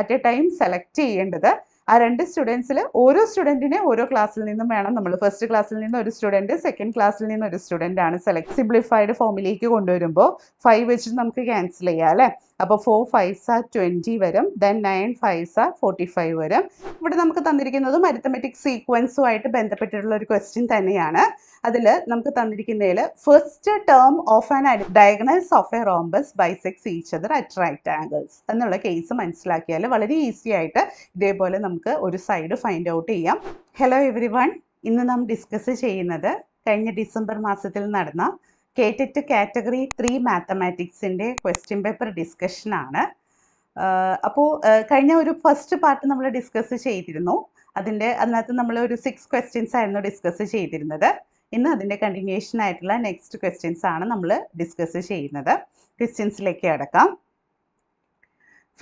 At a time select ചെയ്യേണ്ടത് ആ രണ്ട് സ്റ്റുഡൻസിൽ ഓരോ സ്റ്റുഡൻറ്റിനെ ഓരോ ക്ലാസ്സിൽ നിന്നും വേണം നമ്മൾ ഫസ്റ്റ് ക്ലാസ്സിൽ നിന്ന് ഒരു സ്റ്റുഡൻറ്റ് സെക്കൻഡ് ക്ലാസ്സിൽ നിന്ന് ഒരു സ്റ്റുഡൻ്റ് ആണ് സെലക്ട് സിംപ്ലിഫൈഡ് ഫോമിലേക്ക് കൊണ്ടുവരുമ്പോൾ ഫൈവ് വെച്ച് നമുക്ക് ക്യാൻസൽ ചെയ്യാം അല്ലേ അപ്പോൾ ഫോർ ഫൈവ്സ് ആ ട്വൻറ്റി വരും ദെൻ നയൻ ഫൈവ്സ് ആ ഫോർട്ടി ഫൈവ് വരും ഇവിടെ നമുക്ക് തന്നിരിക്കുന്നതും അരിത്തമെറ്റിക് സീക്വൻസുമായിട്ട് ബന്ധപ്പെട്ടിട്ടുള്ള ഒരു ക്വസ്റ്റ്യൻ തന്നെയാണ് അതിൽ നമുക്ക് തന്നിരിക്കുന്നതിൽ first term of an diagonals of a rhombus bisects each other at right angles എന്നുള്ള കേസ് മനസ്സിലാക്കിയാൽ വളരെ ഈസി ആയിട്ട് ഇതേപോലെ നമുക്ക് ഒരു സൈഡ് ഫൈൻഡ് ഔട്ട് ചെയ്യാം ഹലോ എവറി വൺ ഇന്ന് നാം ഡിസ്കസ് ചെയ്യുന്നത് കഴിഞ്ഞ ഡിസംബർ മാസത്തിൽ നടന്ന കേട്ടിട്ട് കാറ്റഗറി ത്രീ മാത്തമാറ്റിക്സിൻ്റെ ക്വസ്റ്റ്യൻ പേപ്പർ ഡിസ്കഷനാണ് അപ്പോൾ കഴിഞ്ഞ ഒരു ഫസ്റ്റ് പാർട്ട് നമ്മൾ ഡിസ്കസ് ചെയ്തിരുന്നു അതിൻ്റെ അതിനകത്ത് നമ്മൾ ഒരു സിക്സ് ക്വസ്റ്റ്യൻസ് ആയിരുന്നു ഡിസ്കസ് ചെയ്തിരുന്നത് ഇന്ന് അതിൻ്റെ കണ്ടിന്യൂഷൻ ആയിട്ടുള്ള നെക്സ്റ്റ് ക്വസ്റ്റ്യൻസ് ആണ് നമ്മൾ ഡിസ്കസ് ചെയ്യുന്നത് ക്വസ്റ്റ്യൻസിലേക്ക് അടക്കാം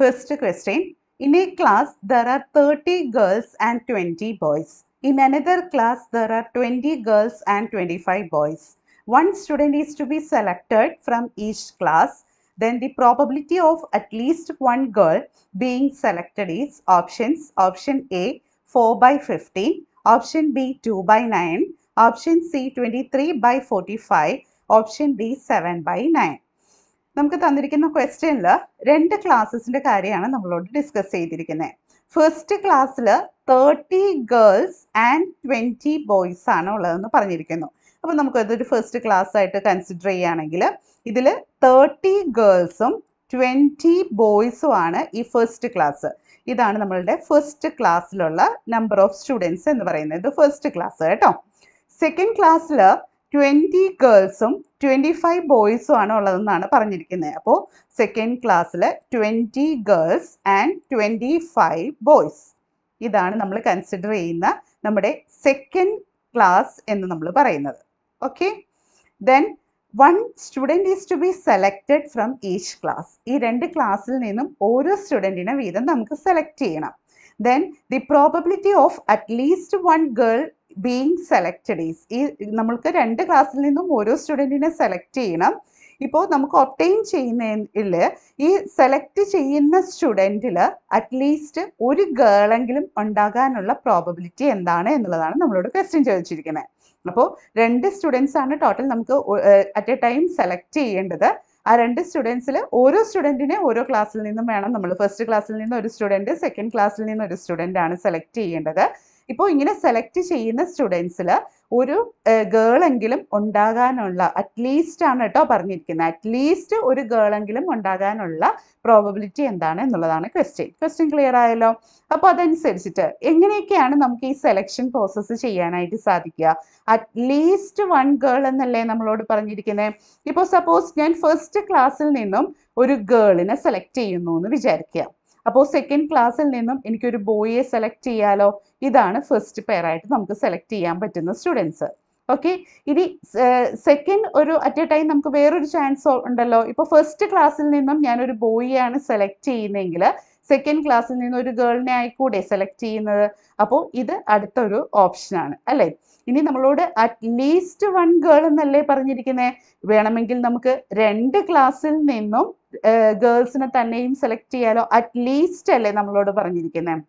first question in a class there are thirty girls and twenty boys in another class there are twenty girls and twenty five boys One student is to be selected from each class. Then the probability of at least one girl being selected is options option A 4 by 15, option B 2 by 9, option C 23 by 45, option D 7 by 9. നമുക്ക് തന്നിരിക്കുന്ന ക്വസ്റ്റ്യനിൽ രണ്ട് ക്ലാസ്സസിൻ്റെ കാര്യമാണ് നമ്മളോട് discuss ചെയ്തിരിക്കുന്നത് first ക്ലാസ്സിൽ thirty girls and twenty boys ആണ് ഉള്ളതെന്ന് പറഞ്ഞിരിക്കുന്നു അപ്പോൾ ഇതൊരു ഫസ്റ്റ് ക്ലാസ് ആയിട്ട് കൺസിഡർ ചെയ്യുകയാണെങ്കിൽ ഇതിൽ തേർട്ടി ഗേൾസും ട്വൻറ്റി ആണ് ഈ ഫസ്റ്റ് ക്ലാസ് ഇതാണ് നമ്മളുടെ ഫസ്റ്റ് ക്ലാസ്സിലുള്ള നമ്പർ ഓഫ് സ്റ്റുഡൻസ് എന്ന് പറയുന്നത് ഇത് ഫസ്റ്റ് ക്ലാസ് കേട്ടോ സെക്കൻഡ് ക്ലാസ്സിൽ ട്വൻറ്റി ഗേൾസും ട്വൻറ്റി ഫൈവ് ബോയ്സും ആണ് ഉള്ളതെന്നാണ് പറഞ്ഞിരിക്കുന്നത് അപ്പോൾ സെക്കൻഡ് ക്ലാസ്സിൽ twenty girls and twenty five boys ഇതാണ് നമ്മൾ കൺസിഡർ ചെയ്യുന്ന നമ്മുടെ സെക്കൻഡ് ക്ലാസ് എന്ന് നമ്മൾ പറയുന്നത് okay then one student is to be selected from each class ഈ രണ്ട് ക്ലാസ്സിൽ നിന്നും ഓരോ സ്റ്റുഡൻറ്റിനെ വീതം നമുക്ക് സെലക്ട് ചെയ്യണം then the probability of at least one girl being selected is ഈ നമ്മൾക്ക് രണ്ട് ക്ലാസ്സിൽ നിന്നും ഓരോ സ്റ്റുഡൻറ്റിനെ സെലക്ട് ചെയ്യണം ഇപ്പോൾ നമുക്ക് ഒപ്റ്റെയിൻ ചെയ്യുന്നതിൽ ഈ സെലക്ട് ചെയ്യുന്ന സ്റ്റുഡൻറ്റിൽ അറ്റ്ലീസ്റ്റ് ഒരു ഗേളെങ്കിലും ഉണ്ടാകാനുള്ള പ്രോബബിലിറ്റി എന്താണ് എന്നുള്ളതാണ് നമ്മളോട് ക്വസ്റ്റ്യൻ ചോദിച്ചിരിക്കുന്നത് അപ്പോൾ രണ്ട് സ്റ്റുഡൻസ് ആണ് ടോട്ടൽ നമുക്ക് അറ്റ് എ ടൈം സെലക്ട് ചെയ്യേണ്ടത് ആ രണ്ട് സ്റ്റുഡൻസിൽ ഓരോ സ്റ്റുഡൻറ്റിനെ ഓരോ ക്ലാസ്സിൽ നിന്നും വേണം നമ്മൾ ഫസ്റ്റ് ക്ലാസ്സിൽ നിന്ന് ഒരു സ്റ്റുഡൻറ്റ് സെക്കൻഡ് ക്ലാസ്സിൽ നിന്ന് ഒരു സ്റ്റുഡൻ്റ് ആണ് സെലക്ട് ചെയ്യേണ്ടത് ഇപ്പോൾ ഇങ്ങനെ സെലക്ട് ചെയ്യുന്ന സ്റ്റുഡൻസിൽ ഒരു ഗേളെങ്കിലും ഉണ്ടാകാനുള്ള അറ്റ്ലീസ്റ്റ് ആണ് കേട്ടോ പറഞ്ഞിരിക്കുന്നത് അറ്റ്ലീസ്റ്റ് ഒരു ഗേളെങ്കിലും ഉണ്ടാകാനുള്ള പ്രോബിലിറ്റി എന്താണ് എന്നുള്ളതാണ് ക്വസ്റ്റ്യൻ ക്വസ്റ്റ്യൻ ക്ലിയർ ആയല്ലോ അപ്പോൾ അതനുസരിച്ചിട്ട് എങ്ങനെയൊക്കെയാണ് നമുക്ക് ഈ സെലക്ഷൻ പ്രോസസ്സ് ചെയ്യാനായിട്ട് സാധിക്കുക അറ്റ്ലീസ്റ്റ് വൺ ഗേൾ എന്നല്ലേ നമ്മളോട് പറഞ്ഞിരിക്കുന്നത് ഇപ്പോൾ സപ്പോസ് ഞാൻ ഫസ്റ്റ് ക്ലാസ്സിൽ നിന്നും ഒരു ഗേളിനെ സെലക്ട് ചെയ്യുന്നു എന്ന് വിചാരിക്കുക അപ്പോൾ സെക്കൻഡ് ക്ലാസ്സിൽ നിന്നും എനിക്കൊരു ബോയിയെ സെലക്ട് ചെയ്യാലോ ഇതാണ് ഫസ്റ്റ് പെയർ ആയിട്ട് നമുക്ക് സെലക്ട് ചെയ്യാൻ പറ്റുന്ന സ്റ്റുഡൻസ് ഓക്കെ ഇനി സെക്കൻഡ് ഒരു അറ്റ് എ ടൈം നമുക്ക് വേറൊരു ചാൻസ് ഉണ്ടല്ലോ ഇപ്പോൾ ഫസ്റ്റ് ക്ലാസ്സിൽ നിന്നും ഞാനൊരു ബോയിയാണ് സെലക്ട് ചെയ്യുന്നതെങ്കിൽ സെക്കൻഡ് ക്ലാസ്സിൽ നിന്ന് ഒരു ഗേളിനെ ആയിക്കൂടെ സെലക്ട് ചെയ്യുന്നത് അപ്പോൾ ഇത് അടുത്തൊരു ഓപ്ഷനാണ് അല്ലേ ഇനി നമ്മളോട് അറ്റ്ലീസ്റ്റ് വൺ ഗേൾ എന്നല്ലേ പറഞ്ഞിരിക്കുന്നത് വേണമെങ്കിൽ നമുക്ക് രണ്ട് ക്ലാസ്സിൽ നിന്നും ഗേൾസിനെ തന്നെയും സെലക്ട് ചെയ്യാലോ അറ്റ്ലീസ്റ്റ് അല്ലേ നമ്മളോട് പറഞ്ഞിരിക്കുന്നത്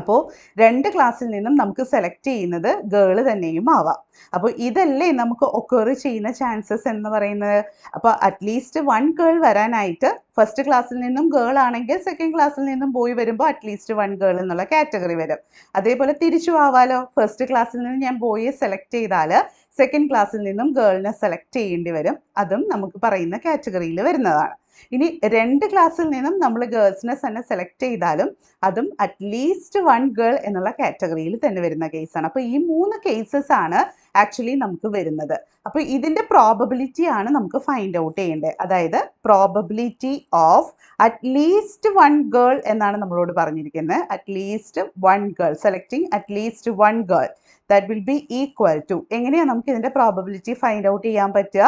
അപ്പോൾ രണ്ട് ക്ലാസ്സിൽ നിന്നും നമുക്ക് സെലക്ട് ചെയ്യുന്നത് ഗേള് തന്നെയും ആവാം അപ്പോൾ ഇതല്ലേ നമുക്ക് ഒക്കറി ചെയ്യുന്ന ചാൻസസ് എന്ന് പറയുന്നത് അപ്പോൾ അറ്റ്ലീസ്റ്റ് വൺ ഗേൾ വരാനായിട്ട് ഫസ്റ്റ് ക്ലാസ്സിൽ നിന്നും ഗേൾ ആണെങ്കിൽ സെക്കൻഡ് ക്ലാസ്സിൽ നിന്നും ബോയ് വരുമ്പോൾ അറ്റ്ലീസ്റ്റ് വൺ ഗേൾ എന്നുള്ള കാറ്റഗറി വരും അതേപോലെ തിരിച്ചു ആവാലോ ഫസ്റ്റ് ക്ലാസ്സിൽ നിന്നും ഞാൻ പോയി സെലക്ട് ചെയ്താൽ സെക്കൻഡ് ക്ലാസ്സിൽ നിന്നും ഗേളിനെ സെലക്ട് ചെയ്യേണ്ടി വരും അതും നമുക്ക് പറയുന്ന കാറ്റഗറിയിൽ വരുന്നതാണ് ഇനി രണ്ട് ക്ലാസ്സിൽ നിന്നും നമ്മൾ ഗേൾസിനെ തന്നെ സെലക്ട് ചെയ്താലും അതും അറ്റ്ലീസ്റ്റ് വൺ ഗേൾ എന്നുള്ള കാറ്റഗറിയിൽ തന്നെ വരുന്ന കേസാണ് അപ്പോൾ ഈ മൂന്ന് കേസസ് ആണ് ആക്ച്വലി നമുക്ക് വരുന്നത് അപ്പോൾ ഇതിൻ്റെ പ്രോബബിലിറ്റി ആണ് നമുക്ക് ഫൈൻഡ് ഔട്ട് ചെയ്യേണ്ടത് അതായത് probability of at least one girl എന്നാണ് നമ്മളോട് പറഞ്ഞിരിക്കുന്നത് at least one girl selecting at least one girl that will be equal to എങ്ങനെയാണ് നമുക്ക് ഇതിൻ്റെ പ്രോബബിലിറ്റി ഫൈൻഡ് ഔട്ട് ചെയ്യാൻ പറ്റുക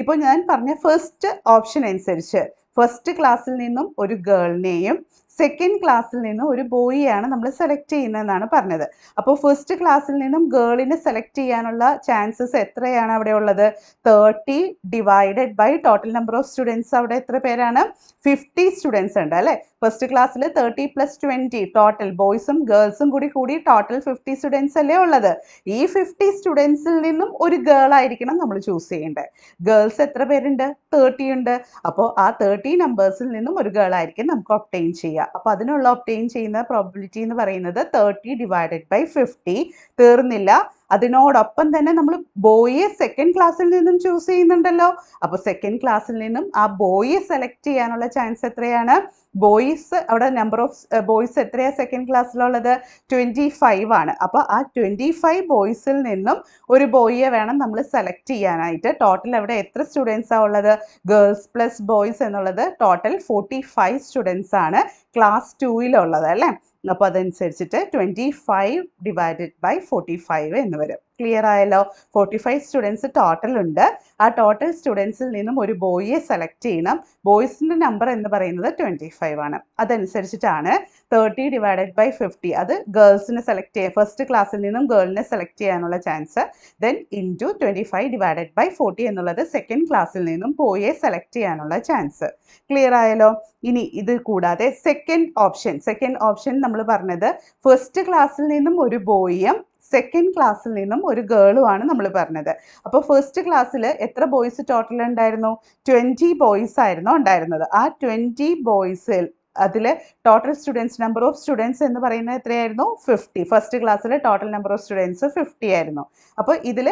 ഇപ്പോൾ ഞാൻ പറഞ്ഞ ഫസ്റ്റ് ഓപ്ഷൻ അനുസരിച്ച് ഫസ്റ്റ് ക്ലാസ്സിൽ നിന്നും ഒരു ഗേളിനെയും സെക്കൻഡ് ക്ലാസ്സിൽ നിന്നും ഒരു ബോയിയാണ് നമ്മൾ സെലക്ട് ചെയ്യുന്നതെന്നാണ് പറഞ്ഞത് അപ്പോൾ ഫസ്റ്റ് ക്ലാസ്സിൽ നിന്നും ഗേളിനെ സെലക്ട് ചെയ്യാനുള്ള ചാൻസസ് എത്രയാണ് അവിടെ ഉള്ളത് thirty divided by total number of students അവിടെ എത്ര പേരാണ് ഫിഫ്റ്റി സ്റ്റുഡൻസ് ഉണ്ട് അല്ലേ ഫസ്റ്റ് ക്ലാസ്സിൽ തേർട്ടി പ്ലസ് ട്വൻറ്റി ടോട്ടൽ ബോയ്സും ഗേൾസും കൂടി കൂടി ടോട്ടൽ ഫിഫ്റ്റി സ്റ്റുഡൻസ് അല്ലേ ഉള്ളത് ഈ ഫിഫ്റ്റി സ്റ്റുഡൻസിൽ നിന്നും ഒരു ഗേൾ ആയിരിക്കണം നമ്മൾ ചൂസ് ചെയ്യേണ്ടത് ഗേൾസ് എത്ര പേരുണ്ട് തേർട്ടി ഉണ്ട് അപ്പോൾ ആ തേർട്ടി നമ്പേഴ്സിൽ നിന്നും ഒരു ഗേൾ ആയിരിക്കും നമുക്ക് ഒപ്റ്റെയിൻ ചെയ്യാം അപ്പോൾ അതിനുള്ള ഒപ്റ്റെയിൻ ചെയ്യുന്ന പ്രോബിലിറ്റി എന്ന് പറയുന്നത് തേർട്ടി ഡിവൈഡഡ് ബൈ ഫിഫ്റ്റി തീർന്നില്ല അതിനോടൊപ്പം തന്നെ നമ്മൾ ബോയെ സെക്കൻഡ് ക്ലാസ്സിൽ നിന്നും ചൂസ് ചെയ്യുന്നുണ്ടല്ലോ അപ്പോൾ സെക്കൻഡ് ക്ലാസ്സിൽ നിന്നും ആ ബോയെ സെലക്ട് ചെയ്യാനുള്ള ചാൻസ് എത്രയാണ് ബോയ്സ് അവിടെ നമ്പർ ഓഫ് ബോയ്സ് എത്രയാണ് സെക്കൻഡ് ക്ലാസ്സിലുള്ളത് ട്വൻറ്റി ഫൈവ് ആണ് അപ്പോൾ ആ ട്വൻറ്റി ഫൈവ് ബോയ്സിൽ നിന്നും ഒരു ബോയിയെ വേണം നമ്മൾ സെലക്ട് ചെയ്യാനായിട്ട് ടോട്ടൽ അവിടെ എത്ര സ്റ്റുഡൻസാണ് ഉള്ളത് ഗേൾസ് പ്ലസ് ബോയ്സ് എന്നുള്ളത് ടോട്ടൽ ഫോർട്ടി ഫൈവ് സ്റ്റുഡൻസ് ആണ് ക്ലാസ് ടുവിലുള്ളത് അല്ലേ അപ്പോൾ അതനുസരിച്ചിട്ട് twenty five divided by forty five എന്ന് വരും ക്ലിയർ ആയല്ലോ ഫോർട്ടി ഫൈവ് സ്റ്റുഡൻസ് ടോട്ടൽ ഉണ്ട് ആ ടോട്ടൽ സ്റ്റുഡൻസിൽ നിന്നും ഒരു ബോയിയെ സെലക്ട് ചെയ്യണം ബോയ്സിൻ്റെ നമ്പർ എന്ന് പറയുന്നത് ട്വൻറ്റി ഫൈവ് ആണ് അതനുസരിച്ചിട്ടാണ് തേർട്ടി ഡിവൈഡഡ് ബൈ ഫിഫ്റ്റി അത് ഗേൾസിനെ സെലക്ട് ചെയ്യുക ഫസ്റ്റ് ക്ലാസ്സിൽ നിന്നും ഗേളിനെ സെലക്ട് ചെയ്യാനുള്ള chance then into twenty five divided by forty എന്നുള്ളത് സെക്കൻഡ് ക്ലാസ്സിൽ നിന്നും ബോയെ സെലക്ട് ചെയ്യാനുള്ള ചാൻസ് ക്ലിയർ ആയല്ലോ ഇനി ഇത് കൂടാതെ സെക്കൻഡ് ഓപ്ഷൻ സെക്കൻഡ് ഓപ്ഷൻ നമ്മൾ പറഞ്ഞത് ഫസ്റ്റ് ക്ലാസ്സിൽ നിന്നും ഒരു ബോയിയും സെക്കൻഡ് ക്ലാസ്സിൽ നിന്നും ഒരു ഗേളുമാണ് നമ്മൾ പറഞ്ഞത് അപ്പോൾ ഫസ്റ്റ് ക്ലാസ്സിൽ എത്ര ബോയ്സ് ടോട്ടൽ ഉണ്ടായിരുന്നു ട്വൻറ്റി ബോയ്സ് ആയിരുന്നു ഉണ്ടായിരുന്നത് ആ ട്വൻറ്റി ബോയ്സിൽ അതിൽ total students number of students എന്ന് പറയുന്നത് എത്രയായിരുന്നു ഫിഫ്റ്റി ഫസ്റ്റ് ക്ലാസ്സിലെ total number of students fifty ആയിരുന്നു അപ്പോൾ ഇതിൽ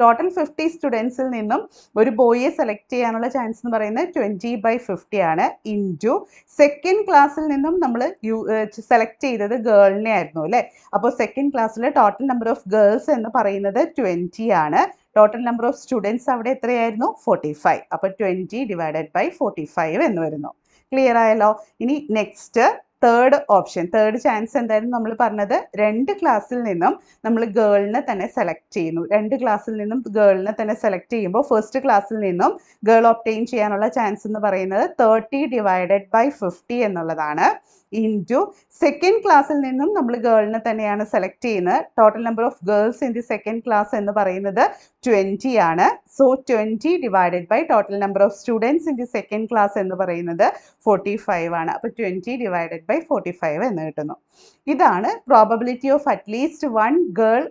ടോട്ടൽ ഫിഫ്റ്റി സ്റ്റുഡൻസിൽ നിന്നും ഒരു ബോയിയെ സെലക്ട് ചെയ്യാനുള്ള ചാൻസ് എന്ന് പറയുന്നത് ട്വൻറ്റി ബൈ ഫിഫ്റ്റി ആണ് ഇൻറ്റു സെക്കൻഡ് ക്ലാസ്സിൽ നിന്നും നമ്മൾ യു സെലക്ട് ചെയ്തത് ഗേളിനെ ആയിരുന്നു അല്ലേ അപ്പോൾ സെക്കൻഡ് ക്ലാസ്സിലെ ടോട്ടൽ നമ്പർ ഓഫ് ഗേൾസ് എന്ന് പറയുന്നത് ട്വൻറ്റി ആണ് ടോട്ടൽ നമ്പർ ഓഫ് സ്റ്റുഡൻസ് അവിടെ എത്രയായിരുന്നു ഫോർട്ടി ഫൈവ് അപ്പോൾ twenty divided by forty five എന്ന് വരുന്നു ക്ലിയർ ആയല്ലോ ഇനി next third option third chance എന്തായിരുന്നു നമ്മൾ പറഞ്ഞത് രണ്ട് ക്ലാസ്സിൽ നിന്നും നമ്മൾ ഗേളിനെ തന്നെ സെലക്ട് ചെയ്യുന്നു രണ്ട് ക്ലാസ്സിൽ നിന്നും ഗേളിനെ തന്നെ സെലക്ട് ചെയ്യുമ്പോൾ ഫസ്റ്റ് ക്ലാസ്സിൽ നിന്നും ഗേൾ ഒപ്റ്റെയിൻ ചെയ്യാനുള്ള ചാൻസ് എന്ന് പറയുന്നത് തേർട്ടി ഡിവൈഡഡ് ബൈ ഫിഫ്റ്റി എന്നുള്ളതാണ് ഇൻറ്റു സെക്കൻഡ് ക്ലാസ്സിൽ നിന്നും നമ്മൾ ഗേളിനെ തന്നെയാണ് സെലക്ട് ചെയ്യുന്നത് total number of girls in the second class എന്ന് പറയുന്നത് ട്വൻറ്റി ആണ് so twenty divided by total number of students in the second class എന്ന് പറയുന്നത് ഫോർട്ടി ഫൈവ് ആണ് അപ്പോൾ twenty divided by forty five എന്ന് കിട്ടുന്നു ഇതാണ് probability of at least one girl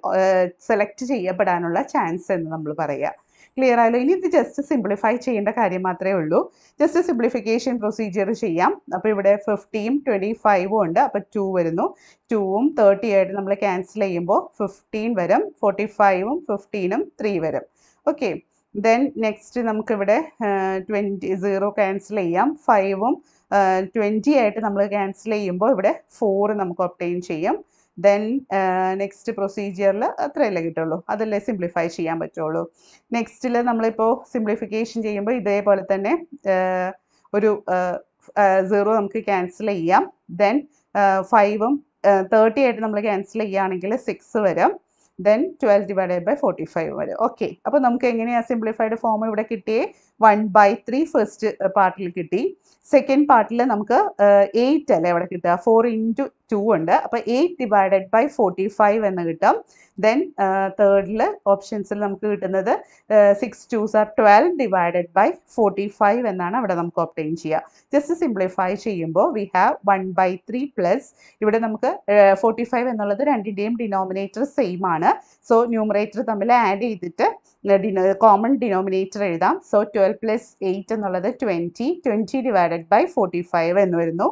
select ചെയ്യപ്പെടാനുള്ള ചാൻസ് എന്ന് നമ്മൾ പറയുക ക്ലിയർ ആയല്ലോ ഇനി ഇത് ജസ്റ്റ് സിംപ്ലിഫൈ ചെയ്യേണ്ട കാര്യം മാത്രമേ ഉള്ളൂ ജസ്റ്റ് സിംപ്ലിഫിക്കേഷൻ പ്രൊസീജിയർ ചെയ്യാം അപ്പോൾ ഇവിടെ ഫിഫ്റ്റിയും ട്വൻറ്റി ഫൈവും ഉണ്ട് അപ്പോൾ ടു വരുന്നു ടൂവും തേർട്ടി ആയിട്ട് നമ്മൾ ക്യാൻസൽ ചെയ്യുമ്പോൾ ഫിഫ്റ്റീൻ വരും ഫോർട്ടി ഫൈവും ഫിഫ്റ്റീനും ത്രീ വരും ഓക്കെ ദെൻ നെക്സ്റ്റ് നമുക്കിവിടെ ട്വൻറ്റി സീറോ ക്യാൻസൽ ചെയ്യാം ഫൈവും ട്വൻറ്റി ആയിട്ട് നമ്മൾ ക്യാൻസൽ ചെയ്യുമ്പോൾ ഇവിടെ ഫോർ നമുക്ക് ഒപ്റ്റെയിൻ ചെയ്യാം ദെൻ നെക്സ്റ്റ് പ്രൊസീജിയറിൽ അത്രയല്ലേ കിട്ടുള്ളൂ അതല്ലേ സിംപ്ലിഫൈ ചെയ്യാൻ പറ്റുള്ളൂ നെക്സ്റ്റിൽ നമ്മളിപ്പോൾ സിംപ്ലിഫിക്കേഷൻ ചെയ്യുമ്പോൾ ഇതേപോലെ തന്നെ ഒരു സീറോ നമുക്ക് ക്യാൻസൽ ചെയ്യാം ദെൻ ഫൈവും തേർട്ടി ആയിട്ട് നമ്മൾ ക്യാൻസൽ ചെയ്യുകയാണെങ്കിൽ സിക്സ് വരും then twelve divided by forty five വരും ഓക്കെ അപ്പോൾ നമുക്ക് എങ്ങനെയാണ് സിംപ്ലിഫൈഡ് ഫോം ഇവിടെ കിട്ടിയേ വൺ ബൈ ത്രീ ഫസ്റ്റ് പാർട്ടിൽ കിട്ടി സെക്കൻഡ് പാർട്ടിൽ നമുക്ക് എയ്റ്റ് uh, അല്ലേ അവിടെ കിട്ടുക ഫോർ ഇൻറ്റു ടു ഉണ്ട് അപ്പോൾ eight divided by forty five എന്ന് കിട്ടും ദെൻ തേർഡിൽ ഓപ്ഷൻസിൽ നമുക്ക് കിട്ടുന്നത് six twos are twelve divided by forty five എന്നാണ് അവിടെ നമുക്ക് ഒപ്റ്റെയിൻ ചെയ്യുക ജസ്റ്റ് സിംപ്ലിഫൈ ചെയ്യുമ്പോൾ we have one by three plus ഇവിടെ നമുക്ക് ഫോർട്ടി uh, ഫൈവ് എന്നുള്ളത് രണ്ടിൻ്റെയും ഡിനോമിനേറ്റർ സെയിം ആണ് സോ ന്യൂമറേറ്റർ തമ്മിൽ ആഡ് ചെയ്തിട്ട് കോമൺ ഡിനോമിനേറ്റർ എഴുതാം സോ ട്വൽവ് പ്ലസ് എയ്റ്റ് എന്നുള്ളത് twenty twenty divided by forty five എന്ന് വരുന്നു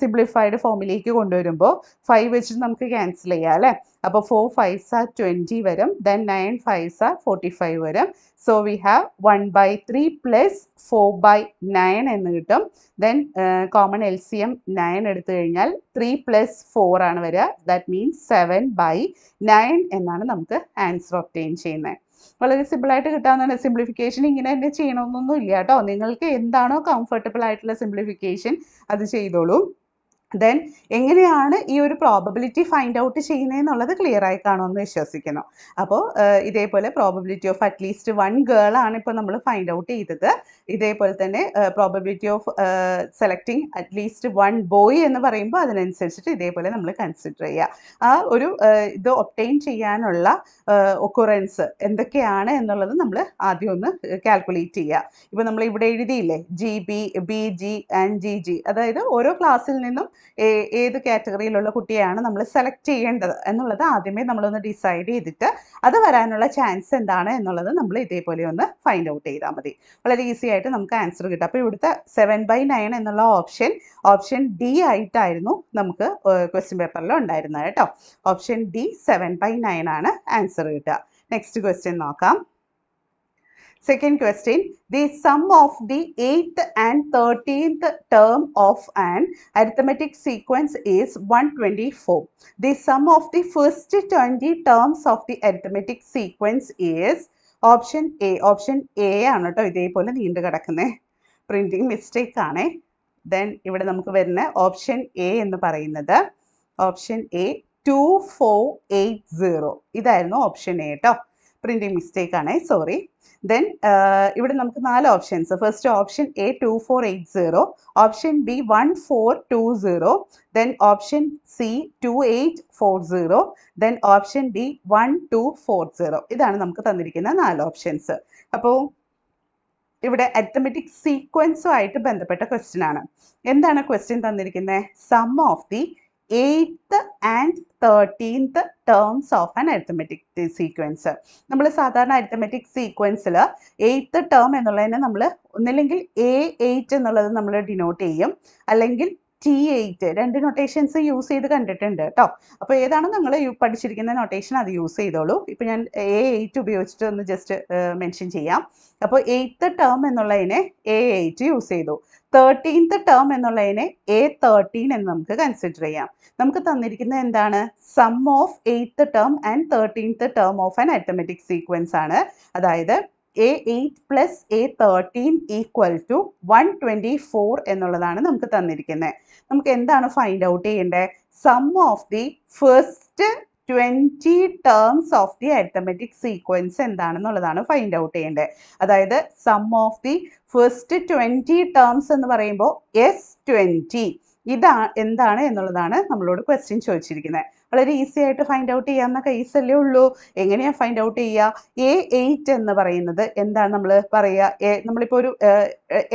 സിംപ്ലിഫൈഡ് ഫോമിലേക്ക് കൊണ്ടുവരുമ്പോൾ ഫൈവ് വെച്ചിട്ട് നമുക്ക് ക്യാൻസൽ ചെയ്യാം അല്ലേ അപ്പോൾ ഫോർ ഫൈവ്സ് ആ ട്വൻറ്റി വരും ദെൻ നയൻ ഫൈവ്സ് ആ ഫോർട്ടി ഫൈവ് വരും so we have one by three plus four by nine എന്ന് കിട്ടും then common L C M nine എടുത്തു കഴിഞ്ഞാൽ ത്രീ പ്ലസ് ഫോർ ആണ് വരിക that means seven by nine എന്നാണ് നമുക്ക് ആൻസർ ഒപ്റ്റെയിൻ ചെയ്യുന്നത് വളരെ സിമ്പിളായിട്ട് കിട്ടാവുന്നതാണ് സിംപ്ലിഫിക്കേഷൻ ഇങ്ങനെ തന്നെ ചെയ്യണമെന്നൊന്നും ഇല്ല കേട്ടോ നിങ്ങൾക്ക് എന്താണോ കംഫർട്ടബിൾ ആയിട്ടുള്ള സിംപ്ലിഫിക്കേഷൻ അത് ചെയ്തോളൂ ദെൻ എങ്ങനെയാണ് ഈ ഒരു പ്രോബബിലിറ്റി ഫൈൻഡ് ഔട്ട് ചെയ്യുന്നതെന്നുള്ളത് ക്ലിയർ ആയി കാണുമെന്ന് വിശ്വസിക്കുന്നു അപ്പോൾ ഇതേപോലെ probability of at least one girl ആണ് ഇപ്പോൾ നമ്മൾ ഫൈൻഡ് ഔട്ട് ചെയ്തത് ഇതേപോലെ തന്നെ probability of selecting at least one boy എന്ന് പറയുമ്പോൾ അതിനനുസരിച്ചിട്ട് ഇതേപോലെ നമ്മൾ കൺസിഡർ ചെയ്യുക ആ ഒരു ഇത് ഒപ്റ്റെയിൻ ചെയ്യാനുള്ള ഒക്കുറൻസ് എന്തൊക്കെയാണ് എന്നുള്ളത് നമ്മൾ ആദ്യം ഒന്ന് കാൽക്കുലേറ്റ് ചെയ്യുക ഇപ്പോൾ നമ്മൾ ഇവിടെ എഴുതിയില്ലേ G B B G and G G അതായത് ഓരോ ക്ലാസ്സിൽ നിന്നും ഏത് കാറ്റഗറിയിലുള്ള കുട്ടിയാണ് നമ്മൾ സെലക്ട് ചെയ്യേണ്ടത് എന്നുള്ളത് ആദ്യമേ നമ്മളൊന്ന് ഡിസൈഡ് ചെയ്തിട്ട് അത് വരാനുള്ള ചാൻസ് എന്താണ് എന്നുള്ളത് നമ്മൾ ഇതേപോലെ ഒന്ന് ഫൈൻഡ് ഔട്ട് ചെയ്താൽ മതി വളരെ ഈസി ആയിട്ട് നമുക്ക് ആൻസർ കിട്ടും അപ്പോൾ ഇവിടുത്തെ സെവൻ ബൈ നയൻ എന്നുള്ള ഓപ്ഷൻ ഓപ്ഷൻ ഡി ആയിട്ടായിരുന്നു നമുക്ക് ക്വസ്റ്റ്യൻ പേപ്പറിൽ ഉണ്ടായിരുന്നത് കേട്ടോ option D seven by nine ആണ് ആൻസർ കിട്ടുക നെക്സ്റ്റ് ക്വസ്റ്റ്യൻ നോക്കാം Second question, the sum of the 8th and 13th term of an arithmetic sequence is 124. The sum of the first 20 terms of the arithmetic sequence is option a option a ആണ് കേട്ടോ pole നീണ്ടു കിടക്കുന്നത് printing mistake ആണേ then ivide namukku വരുന്ന option a ennu parayunnathu option a 2480 four option a ഇതായിരുന്നു printing mistake ആണേ sorry then ഇവിടെ നമുക്ക് നാല് options first option A two four eight zero option B one four two zero then option C two eight four zero then option D one two four zero ഇതാണ് നമുക്ക് തന്നിരിക്കുന്ന നാല് options അപ്പോൾ ഇവിടെ arithmetic സീക്വൻസുമായിട്ട് ബന്ധപ്പെട്ട ക്വസ്റ്റ്യൻ ആണ് എന്താണ് question തന്നിരിക്കുന്നത് sum of the eighth and thirteenth terms of an arithmetic sequence നമ്മൾ സാധാരണ അരിത്തമെറ്റിക് സീക്വൻസിൽ എയ്ത്ത് ടേം എന്നുള്ളതിനെ നമ്മൾ ഒന്നില്ലെങ്കിൽ എ എയ്റ്റ് എന്നുള്ളത് നമ്മൾ ഡിനോട്ട് ചെയ്യും അല്ലെങ്കിൽ ടി എയ്റ്റ് രണ്ട് നൊട്ടേഷൻസ് യൂസ് ചെയ്ത് കണ്ടിട്ടുണ്ട് കേട്ടോ അപ്പോൾ ഏതാണ് നിങ്ങൾ പഠിച്ചിരിക്കുന്ന നൊട്ടേഷൻ അത് യൂസ് ചെയ്തോളൂ ഇപ്പോൾ ഞാൻ എ എയ്റ്റ് ഉപയോഗിച്ചിട്ട് ഒന്ന് ജസ്റ്റ് മെൻഷൻ ചെയ്യാം അപ്പോൾ എയ്ത്ത് ടേം എന്നുള്ളതിനെ എ എയ്റ്റ് യൂസ് ചെയ്തു തേർട്ടീൻത്ത് ടേം എന്നുള്ളതിനെ എ തേർട്ടീൻ എന്ന് നമുക്ക് കൺസിഡർ ചെയ്യാം നമുക്ക് തന്നിരിക്കുന്നത് എന്താണ് sum of eighth term and thirteenth term of an arithmetic sequence ആണ് അതായത് a eight plus a thirteen equal to one twenty four എന്നുള്ളതാണ് നമുക്ക് തന്നിരിക്കുന്നത് നമുക്ക് എന്താണ് ഫൈൻഡ് ഔട്ട് ചെയ്യേണ്ടത് sum of the first twenty terms of the arithmetic sequence എന്താണെന്നുള്ളതാണ് find out ചെയ്യേണ്ടത് അതായത് some of the first twenty terms എന്ന് പറയുമ്പോൾ എസ് ട്വൻറ്റി ഇതാ എന്താണ് എന്നുള്ളതാണ് നമ്മളോട് ക്വസ്റ്റ്യൻ ചോദിച്ചിരിക്കുന്നത് വളരെ ഈസി ആയിട്ട് ഫൈൻഡ് ഔട്ട് ചെയ്യാവുന്ന അല്ലേ ഉള്ളൂ എങ്ങനെയാണ് ഫൈൻഡ് ഔട്ട് ചെയ്യുക എ എയ്റ്റ് എന്ന് പറയുന്നത് എന്താണ് നമ്മൾ പറയുക എ നമ്മളിപ്പോൾ ഒരു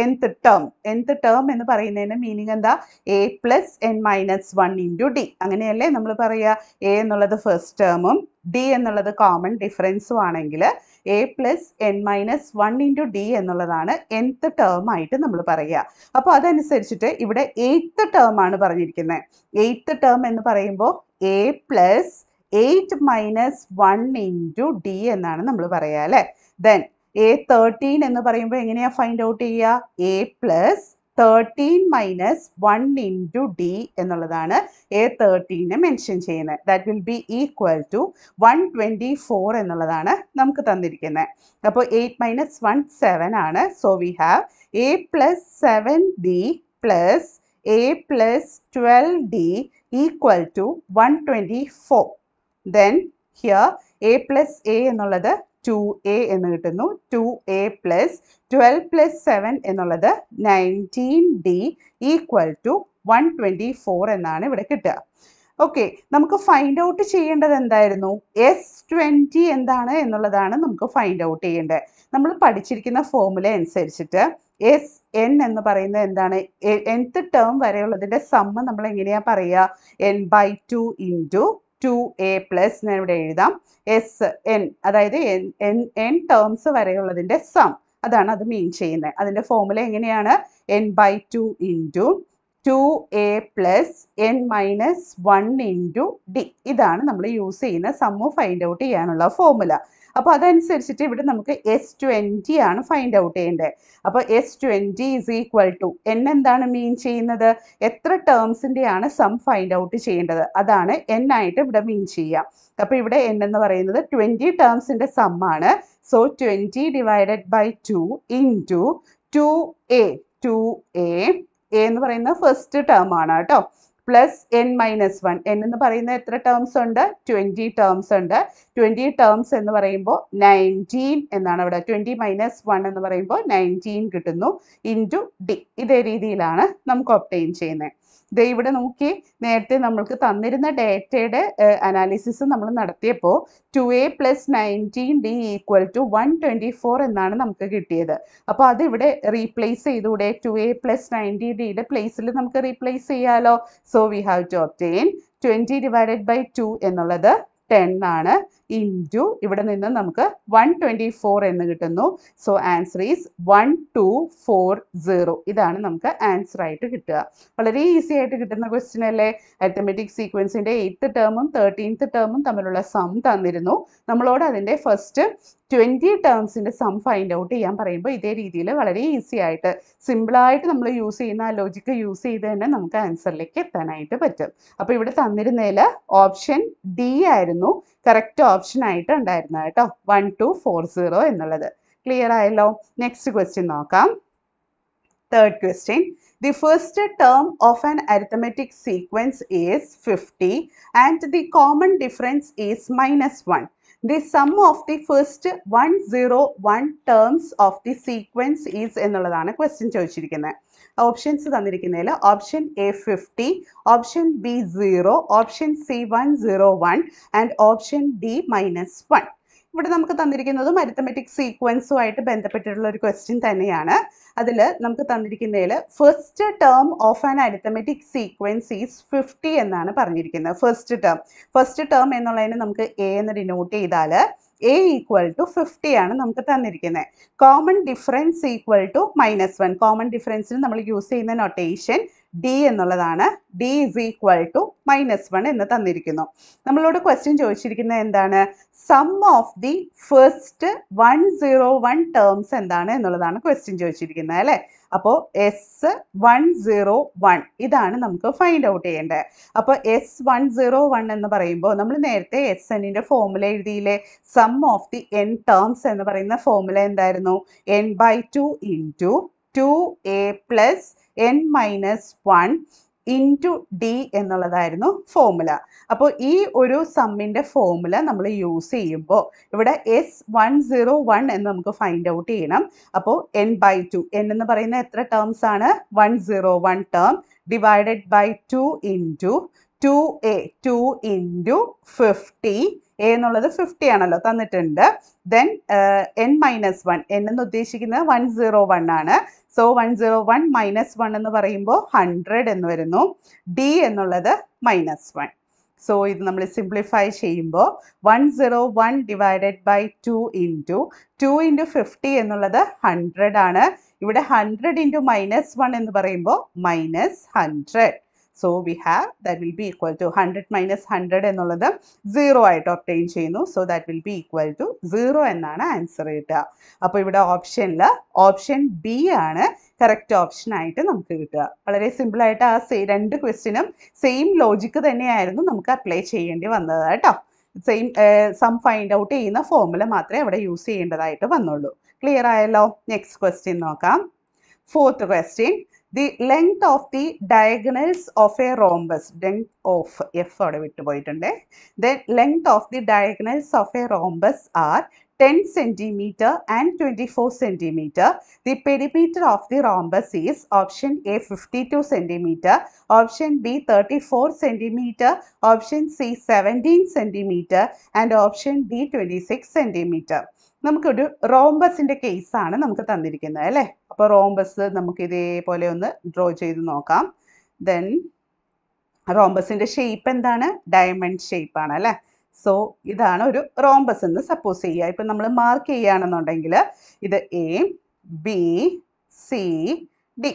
എൻത്ത് ടേം എൻത്ത് ടേം എന്ന് പറയുന്നതിന് മീനിങ് എന്താ a plus n minus one into d അങ്ങനെയല്ലേ നമ്മൾ പറയുക എ എന്നുള്ളത് ഫസ്റ്റ് ടേമും ഡി എന്നുള്ളത് കോമൺ ഡിഫറൻസും ആണെങ്കിൽ a plus n minus one into d എന്നുള്ളതാണ് എൻത്ത് ടേം ആയിട്ട് നമ്മൾ പറയുക അപ്പോൾ അതനുസരിച്ചിട്ട് ഇവിടെ എയ്ത്ത് ടേം ആണ് പറഞ്ഞിരിക്കുന്നത് എയ്ത്ത് ടേം എന്ന് പറയുമ്പോൾ a plus eight minus one into d എന്നാണ് നമ്മൾ പറയുക അല്ലേ ദെൻ എ തേർട്ടീൻ എന്ന് പറയുമ്പോൾ എങ്ങനെയാണ് ഫൈൻഡ് ഔട്ട് ചെയ്യുക a plus thirteen minus one into d എന്നുള്ളതാണ് എ തേർട്ടീനെ മെൻഷൻ ചെയ്യുന്നത് that will be equal to one twenty four എന്നുള്ളതാണ് നമുക്ക് തന്നിരിക്കുന്നത് അപ്പോൾ എയ്റ്റ് മൈനസ് വൺ സെവൻ ആണ് so we have a plus seven d plus a plus twelve d equal to one twenty four then here a plus a എന്നുള്ളത് two a എന്ന് കിട്ടുന്നു two a plus twelve plus seven എന്നുള്ളത് nineteen d equal to one twenty four എന്നാണ് ഇവിടെ കിട്ടുക okay നമുക്ക് find out ചെയ്യേണ്ടത് എന്തായിരുന്നു എസ് ട്വൻറ്റി എന്താണ് എന്നുള്ളതാണ് നമുക്ക് ഫൈൻഡ് ഔട്ട് ചെയ്യേണ്ടത് നമ്മൾ പഠിച്ചിരിക്കുന്ന ഫോമുല അനുസരിച്ചിട്ട് എസ് എൻ എന്ന് പറയുന്നത് എന്താണ് എൻത്ത് ടേം വരെയുള്ളതിൻ്റെ സമ്മ നമ്മൾ എങ്ങനെയാണ് പറയുക n by two into two a plus ഞാൻ ഇവിടെ എഴുതാം എസ് എൻ അതായത് എൻ എൻ എൻ ടേംസ് വരെയുള്ളതിൻ്റെ സം അതാണ് അത് മീൻ ചെയ്യുന്നത് അതിൻ്റെ ഫോമുല എങ്ങനെയാണ് n by two into two a plus n minus one into d ഇതാണ് നമ്മൾ യൂസ് ചെയ്യുന്ന സമ്മു ഫൈൻഡ് ഔട്ട് ചെയ്യാനുള്ള ഫോമുല അപ്പോൾ അതനുസരിച്ചിട്ട് ഇവിടെ നമുക്ക് എസ് ട്വൻറ്റി ആണ് ഫൈൻഡ് ഔട്ട് ചെയ്യേണ്ടത് അപ്പോൾ S twenty is equal to n എന്താണ് മീൻ ചെയ്യുന്നത് എത്ര ടേംസിൻ്റെയാണ് സം ഫൈൻഡ് ഔട്ട് ചെയ്യേണ്ടത് അതാണ് എൻ ആയിട്ട് ഇവിടെ മീൻ ചെയ്യാം അപ്പോൾ ഇവിടെ എൻ എന്ന് പറയുന്നത് ട്വൻറ്റി ടേംസിൻ്റെ സമ്മാണ് so twenty divided by two in two two a two a എന്ന് പറയുന്ന ഫസ്റ്റ് ടേം ആണ് കേട്ടോ plus n minus one n എന്ന് പറയുന്ന എത്ര ടേംസ് ഉണ്ട് ട്വൻറ്റി ടേംസ് ഉണ്ട് ട്വൻറ്റി ടേംസ് എന്ന് പറയുമ്പോൾ നയൻറ്റീൻ എന്നാണ് ഇവിടെ ട്വൻറ്റി മൈനസ് വൺ എന്ന് പറയുമ്പോൾ നയൻറ്റീൻ കിട്ടുന്നു ഇൻറ്റു ഡി ഇതേ രീതിയിലാണ് നമുക്ക് ഒപ്റ്റെയിൻ ചെയ്യുന്നത് ദേ ഇവിടെ നോക്കി നേരത്തെ നമ്മൾക്ക് തന്നിരുന്ന ഡേറ്റയുടെ അനാലിസിസ് നമ്മൾ നടത്തിയപ്പോൾ two a plus nineteen d equal to one twenty four എന്നാണ് നമുക്ക് കിട്ടിയത് അപ്പോൾ അതിവിടെ റീപ്ലേസ് ചെയ്തുകൂടെ ടു എ പ്ലസ് നയൻറ്റീൻ ഡിയുടെ പ്ലേസിൽ നമുക്ക് റീപ്ലേസ് ചെയ്യാലോ so so we have to obtain twenty divided by two എന്നുള്ളത് ടെൻ ആണ് ഇൻറ്റു ഇവിടെ നിന്ന് നമുക്ക് വൺ ട്വൻറ്റി ഫോർ എന്ന് കിട്ടുന്നു so answer is one two four zero ഇതാണ് നമുക്ക് ആൻസർ ആയിട്ട് കിട്ടുക വളരെ ഈസി ആയിട്ട് കിട്ടുന്ന ക്വസ്റ്റ്യൻ അല്ലേ അത്തമെറ്റിക് സീക്വൻസിൻ്റെ എയ്ത്ത് ടേമും തേർട്ടീൻത്ത് ടേമും തമ്മിലുള്ള സം തന്നിരുന്നു നമ്മളോട് അതിൻ്റെ ഫസ്റ്റ് ട്വൻറ്റി ടേംസിൻ്റെ സം ഫൈൻഡ് ഔട്ട് ചെയ്യാൻ പറയുമ്പോൾ ഇതേ രീതിയിൽ വളരെ ഈസി ആയിട്ട് സിമ്പിളായിട്ട് നമ്മൾ യൂസ് ചെയ്യുന്ന ആ ലോജിക്ക് യൂസ് ചെയ്ത് തന്നെ നമുക്ക് ആൻസറിലേക്ക് എത്താനായിട്ട് പറ്റും അപ്പോൾ ഇവിടെ തന്നിരുന്നതിൽ ഓപ്ഷൻ ഡി ആയിരുന്നു കറക്റ്റ് ഓപ്ഷൻ ആയിട്ട് ഉണ്ടായിരുന്നു കേട്ടോ വൺ ടു ഫോർ സീറോ എന്നുള്ളത് ക്ലിയർ ആയല്ലോ നെക്സ്റ്റ് ക്വസ്റ്റ്യൻ നോക്കാം third question the first term of an arithmetic sequence is fifty and the common difference is minus one the sum of the first one zero one terms of the sequence is എന്നുള്ളതാണ് question ചോദിച്ചിരിക്കുന്നത് options തന്നിരിക്കുന്നതിൽ option A fifty option B zero option C one zero one and option D minus one ഇവിടെ നമുക്ക് തന്നിരിക്കുന്നത് മരിത്തമെറ്റിക് സീക്വൻസുമായിട്ട് ബന്ധപ്പെട്ടിട്ടുള്ള ഒരു question തന്നെയാണ് അതിൽ നമുക്ക് തന്നിരിക്കുന്നതിൽ first term of an arithmetic sequence is fifty എന്നാണ് പറഞ്ഞിരിക്കുന്നത് ഫസ്റ്റ് ടേം ഫസ്റ്റ് ടേം എന്നുള്ളതിന് നമുക്ക് എ എന്ന് ഡിനോട്ട് ചെയ്താൽ എ ഈക്വൽ ടു ഫിഫ്റ്റി ആണ് നമുക്ക് തന്നിരിക്കുന്നത് common difference equal to minus one common ഡിഫറൻസിന് നമ്മൾ യൂസ് ചെയ്യുന്ന നൊട്ടേഷൻ ഡി എന്നുള്ളതാണ് d is equal to minus one എന്ന് തന്നിരിക്കുന്നു നമ്മളോട് ക്വസ്റ്റ്യൻ ചോദിച്ചിരിക്കുന്നത് എന്താണ് sum of the first one zero one terms എന്താണ് എന്നുള്ളതാണ് ക്വസ്റ്റ്യൻ ചോദിച്ചിരിക്കുന്നത് അല്ലേ അപ്പോൾ എസ് വൺ സീറോ വൺ ഇതാണ് നമുക്ക് ഫൈൻഡ് ഔട്ട് ചെയ്യേണ്ടത് അപ്പോൾ എസ് വൺ സീറോ വൺ എന്ന് പറയുമ്പോൾ നമ്മൾ നേരത്തെ എസ് എന്നിൻ്റെ ഫോമുല എഴുതിയില്ലേ sum of the n terms എന്ന് പറയുന്ന ഫോമുല എന്തായിരുന്നു n by two in two two a plus n minus one into d എന്നുള്ളതായിരുന്നു ഫോമുല അപ്പോൾ ഈ ഒരു സമ്മിൻ്റെ ഫോമുല നമ്മൾ യൂസ് ചെയ്യുമ്പോൾ ഇവിടെ എസ് വൺ സീറോ വൺ എന്ന് നമുക്ക് ഫൈൻഡ് ഔട്ട് ചെയ്യണം അപ്പോൾ എൻ ബൈ ടു എൻ എന്ന് പറയുന്ന എത്ര ടേംസ് ആണ് one zero one term divided by two into two a two into fifty a എന്നുള്ളത് ഫിഫ്റ്റി ആണല്ലോ തന്നിട്ടുണ്ട് then n minus one n എന്ന് ഉദ്ദേശിക്കുന്നത് വൺ സീറോ വൺ ആണ് so one zero one minus one എന്ന് പറയുമ്പോൾ ഹൺഡ്രഡ് എന്ന് വരുന്നു ഡി എന്നുള്ളത് മൈനസ് വൺ സോ ഇത് നമ്മൾ സിംപ്ലിഫൈ ചെയ്യുമ്പോൾ one zero one divided by two into two into fifty എന്നുള്ളത് ഹൺഡ്രഡ് ആണ് ഇവിടെ ഹൺഡ്രഡ് ഇൻറ്റു മൈനസ് വൺ എന്ന് പറയുമ്പോൾ minus hundred so we have that will be equal to hundred minus hundred എന്നുള്ളത് zero ആയിട്ട് ഒപ്റ്റെയിൻ ചെയ്യുന്നു so that will be equal to zero എന്നാണ് answer കിട്ടുക അപ്പോൾ ഇവിടെ ഓപ്ഷനിൽ ഓപ്ഷൻ ബി ആണ് കറക്റ്റ് ഓപ്ഷൻ ആയിട്ട് നമുക്ക് കിട്ടുക വളരെ സിമ്പിളായിട്ട് ആ രണ്ട് ക്വസ്റ്റിനും സെയിം ലോജിക്ക് തന്നെയായിരുന്നു നമുക്ക് അപ്ലൈ ചെയ്യേണ്ടി വന്നത് കേട്ടോ സെയിം സം ഫൈൻഡ് ഔട്ട് ചെയ്യുന്ന ഫോമുല മാത്രമേ അവിടെ യൂസ് ചെയ്യേണ്ടതായിട്ട് വന്നുള്ളൂ ക്ലിയർ ആയല്ലോ നെക്സ്റ്റ് ക്വസ്റ്റ്യൻ നോക്കാം fourth question the length of the diagonals of a rhombus length of F അവിടെ വിട്ടുപോയിട്ടുണ്ട് then length of the diagonals of a rhombus are ten centimetre and twenty four centimetre the perimeter of the rhombus is option A fifty two centimetre option B thirty four centimetre option C seventeen centimetre and option D twenty six centimetre നമുക്കൊരു റോംബസിൻ്റെ കേസാണ് നമുക്ക് തന്നിരിക്കുന്നത് അല്ലേ അപ്പോൾ rhombus നമുക്ക് ഇതേപോലെ ഒന്ന് ഡ്രോ ചെയ്ത് നോക്കാം ദെൻ റോംബസിൻ്റെ ഷേപ്പ് എന്താണ് ഡയമണ്ട് ഷേപ്പാണ് അല്ലേ സോ ഇതാണ് ഒരു റോംബസ് എന്ന് സപ്പോസ് ചെയ്യുക ഇപ്പം നമ്മൾ മാർക്ക് ചെയ്യുകയാണെന്നുണ്ടെങ്കിൽ ഇത് എ ബി സി ഡി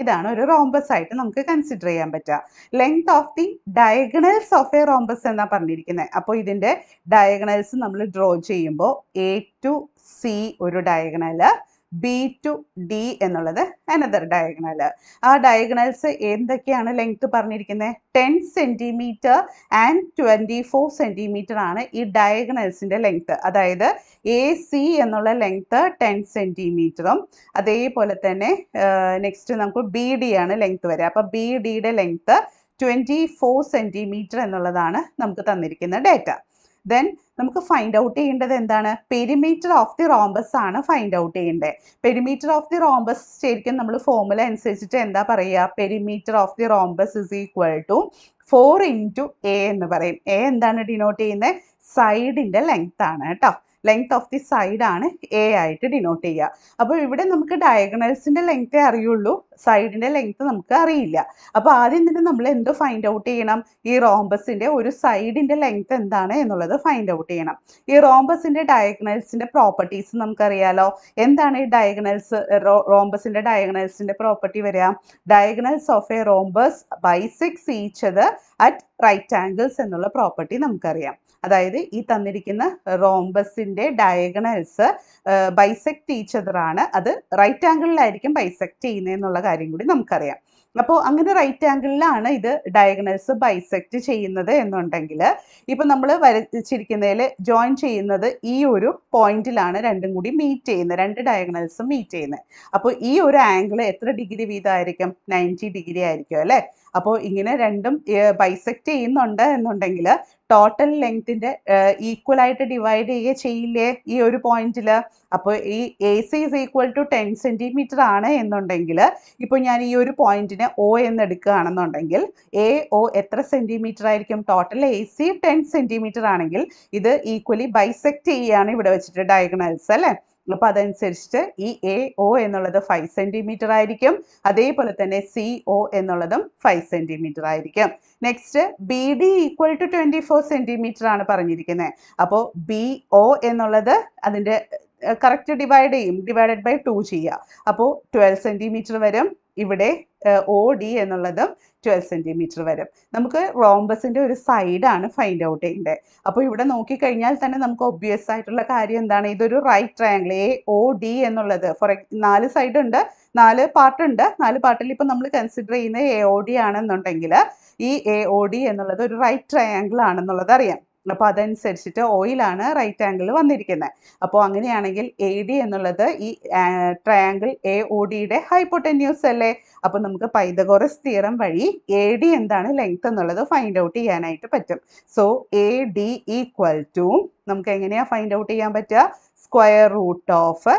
ഇതാണ് ഒരു റോംബസ് ആയിട്ട് നമുക്ക് കൺസിഡർ ചെയ്യാൻ പറ്റുക length of the diagonals of a rhombus എന്നാണ് പറഞ്ഞിരിക്കുന്നത് അപ്പോൾ ഇതിൻ്റെ ഡയഗണൽസ് നമ്മൾ ഡ്രോ ചെയ്യുമ്പോൾ എ ടു സി ഒരു ഡയഗണൽ ബി ടു ഡി എന്നുള്ളത് അനദർ ഡയഗണൽ ആ ഡയഗണൽസ് എന്തൊക്കെയാണ് ലെങ്ത് പറഞ്ഞിരിക്കുന്നത് ten centimetre and twenty four centimetre ആണ് ഈ ഡയഗണൽസിൻ്റെ ലെങ്ത്ത് അതായത് എ സി എന്നുള്ള ലെങ്ത്ത് ടെൻ സെൻറ്റിമീറ്ററും അതേപോലെ തന്നെ നെക്സ്റ്റ് നമുക്ക് ബി ഡി ആണ് ലെങ്ത്ത് വരിക അപ്പോൾ ബി ഡിയുടെ ലെങ്ത്ത് ട്വൻറ്റി ഫോർ സെൻറ്റിമീറ്റർ എന്നുള്ളതാണ് നമുക്ക് തന്നിരിക്കുന്ന ഡേറ്റ ദെൻ നമുക്ക് ഫൈൻഡ് ഔട്ട് ചെയ്യേണ്ടത് എന്താണ് പെരിമീറ്റർ ഓഫ് ദി റോംബസ് ആണ് ഫൈൻഡ് ഔട്ട് ചെയ്യേണ്ടത് പെരിമീറ്റർ ഓഫ് ദി റോംബസ് ശരിക്കും നമ്മൾ ഫോമുല അനുസരിച്ചിട്ട് എന്താ പറയുക perimeter of the rhombus is equal to four into a എന്ന് പറയും എ എന്താണ് ഡിനോട്ട് ചെയ്യുന്നത് സൈഡിൻ്റെ ലെങ്ത് ആണ് കേട്ടോ ലെങ്ത് ഓഫ് ദി സൈഡ് ആണ് എ ആയിട്ട് ഡിനോട്ട് ചെയ്യുക അപ്പോൾ ഇവിടെ നമുക്ക് ഡയഗണൽസിൻ്റെ ലെങ്ത്തേ അറിയുള്ളൂ സൈഡിൻ്റെ ലെങ്ത്ത് നമുക്ക് അറിയില്ല അപ്പോൾ ആദ്യം തന്നെ നമ്മൾ എന്ത് ഫൈൻഡ് ഔട്ട് ചെയ്യണം ഈ റോംബസിൻ്റെ ഒരു സൈഡിൻ്റെ ലെങ്ത് എന്താണ് എന്നുള്ളത് ഫൈൻഡ് ഔട്ട് ചെയ്യണം ഈ റോംബസിൻ്റെ ഡയഗണൽസിൻ്റെ പ്രോപ്പർട്ടീസ് നമുക്കറിയാലോ എന്താണ് ഈ ഡയഗണൽസ് റോംബസിൻ്റെ ഡയഗണൽസിൻ്റെ പ്രോപ്പർട്ടി വരിക diagonals of a rhombus bisect each other at right angles എന്നുള്ള പ്രോപ്പർട്ടി നമുക്കറിയാം അതായത് ഈ തന്നിരിക്കുന്ന റോംബസിൻ്റെ ഡയഗണൽസ് ബൈസെക്ട് ഈച്ചതറാണ് അത് റൈറ്റ് ആംഗിളിലായിരിക്കും ബൈസെക്ട് ചെയ്യുന്നതെന്നുള്ള കാര്യം കൂടി നമുക്കറിയാം അപ്പോൾ അങ്ങനെ റൈറ്റ് ആംഗിളിലാണ് ഇത് ഡയഗണൽസ് ബൈസെക്ട് ചെയ്യുന്നത് എന്നുണ്ടെങ്കിൽ ഇപ്പം നമ്മൾ വരച്ചിരിക്കുന്നതിൽ ജോയിൻ ചെയ്യുന്നത് ഈ ഒരു പോയിന്റിലാണ് രണ്ടും കൂടി മീറ്റ് ചെയ്യുന്നത് രണ്ട് ഡയഗണൽസും മീറ്റ് ചെയ്യുന്നത് അപ്പോൾ ഈ ഒരു ആംഗിൾ എത്ര ഡിഗ്രി വീതമായിരിക്കും നയൻറ്റി ഡിഗ്രി ആയിരിക്കും അല്ലേ അപ്പോൾ ഇങ്ങനെ രണ്ടും ബൈസെക്റ്റ് ചെയ്യുന്നുണ്ട് എന്നുണ്ടെങ്കിൽ ടോട്ടൽ ഈക്വൽ ഈക്വലായിട്ട് ഡിവൈഡ് ചെയ്യുക ചെയ്യില്ലേ ഈ ഒരു പോയിന്റിൽ അപ്പോൾ ഈ A C is equal to ten centimetre ആണ് എന്നുണ്ടെങ്കിൽ ഇപ്പോൾ ഞാൻ ഈ ഒരു പോയിന്റിനെ ഒ എന്ന് എടുക്കുകയാണെന്നുണ്ടെങ്കിൽ എ ഒ എത്ര സെൻറ്റിമീറ്റർ ആയിരിക്കും total A C ten centimetre ആണെങ്കിൽ ഇത് ഈക്വലി ബൈസെക്റ്റ് ചെയ്യുകയാണ് ഇവിടെ വെച്ചിട്ട് ഡയഗണൽസ് അല്ലേ അപ്പോൾ അതനുസരിച്ചിട്ട് ഈ എ ഒ എന്നുള്ളത് ഫൈവ് സെൻറ്റിമീറ്റർ ആയിരിക്കും അതേപോലെ തന്നെ സി ഒ എന്നുള്ളതും ഫൈവ് സെൻറ്റിമീറ്റർ ആയിരിക്കും next B D equal to twenty four centimetre ആണ് പറഞ്ഞിരിക്കുന്നത് അപ്പോൾ ബി ഒ എന്നുള്ളത് അതിൻ്റെ കറക്റ്റ് ഡിവൈഡ് ചെയ്യും ഡിവൈഡഡ് ബൈ ടു ചെയ്യുക അപ്പോൾ ട്വൽവ് സെൻറ്റിമീറ്റർ വരും ഇവിടെ ഒ ഡി എന്നുള്ളതും ട്വൽവ് സെൻറ്റിമീറ്റർ വരും നമുക്ക് റോംബസിൻ്റെ ഒരു സൈഡാണ് ഫൈൻഡ് ഔട്ട് ചെയ്യേണ്ടത് അപ്പോൾ ഇവിടെ നോക്കിക്കഴിഞ്ഞാൽ തന്നെ നമുക്ക് ഒബ്വിയസ് ആയിട്ടുള്ള കാര്യം എന്താണ് ഇതൊരു right triangle A O D എന്നുള്ളത് ഫോർ നാല് സൈഡുണ്ട് നാല് പാർട്ടുണ്ട് നാല് പാർട്ടിൽ ഇപ്പം നമ്മൾ കൺസിഡർ ചെയ്യുന്ന എ ഒ ഡി ആണെന്നുണ്ടെങ്കിൽ ഈ എ ഒ ഡി എന്നുള്ളത് ഒരു റൈറ്റ് ട്രയാങ്കിൾ ആണെന്നുള്ളത് അറിയാം അപ്പോൾ അതനുസരിച്ചിട്ട് ഓയിലാണ് റൈറ്റ് ആംഗിൾ വന്നിരിക്കുന്നത് അപ്പോൾ അങ്ങനെയാണെങ്കിൽ എ ഡി എന്നുള്ളത് ഈ ട്രയാങ്കിൾ എ ഒ ഡിയുടെ ഹൈപ്പോട്ടന്യൂസ് അല്ലേ അപ്പോൾ നമുക്ക് പൈതഗോറസ് തിയറം വഴി എ ഡി എന്താണ് ലെങ്ത് എന്നുള്ളത് ഫൈൻഡ് ഔട്ട് ചെയ്യാനായിട്ട് പറ്റും so A D equal to നമുക്ക് എങ്ങനെയാണ് ഫൈൻഡ് ഔട്ട് ചെയ്യാൻ പറ്റുക square root of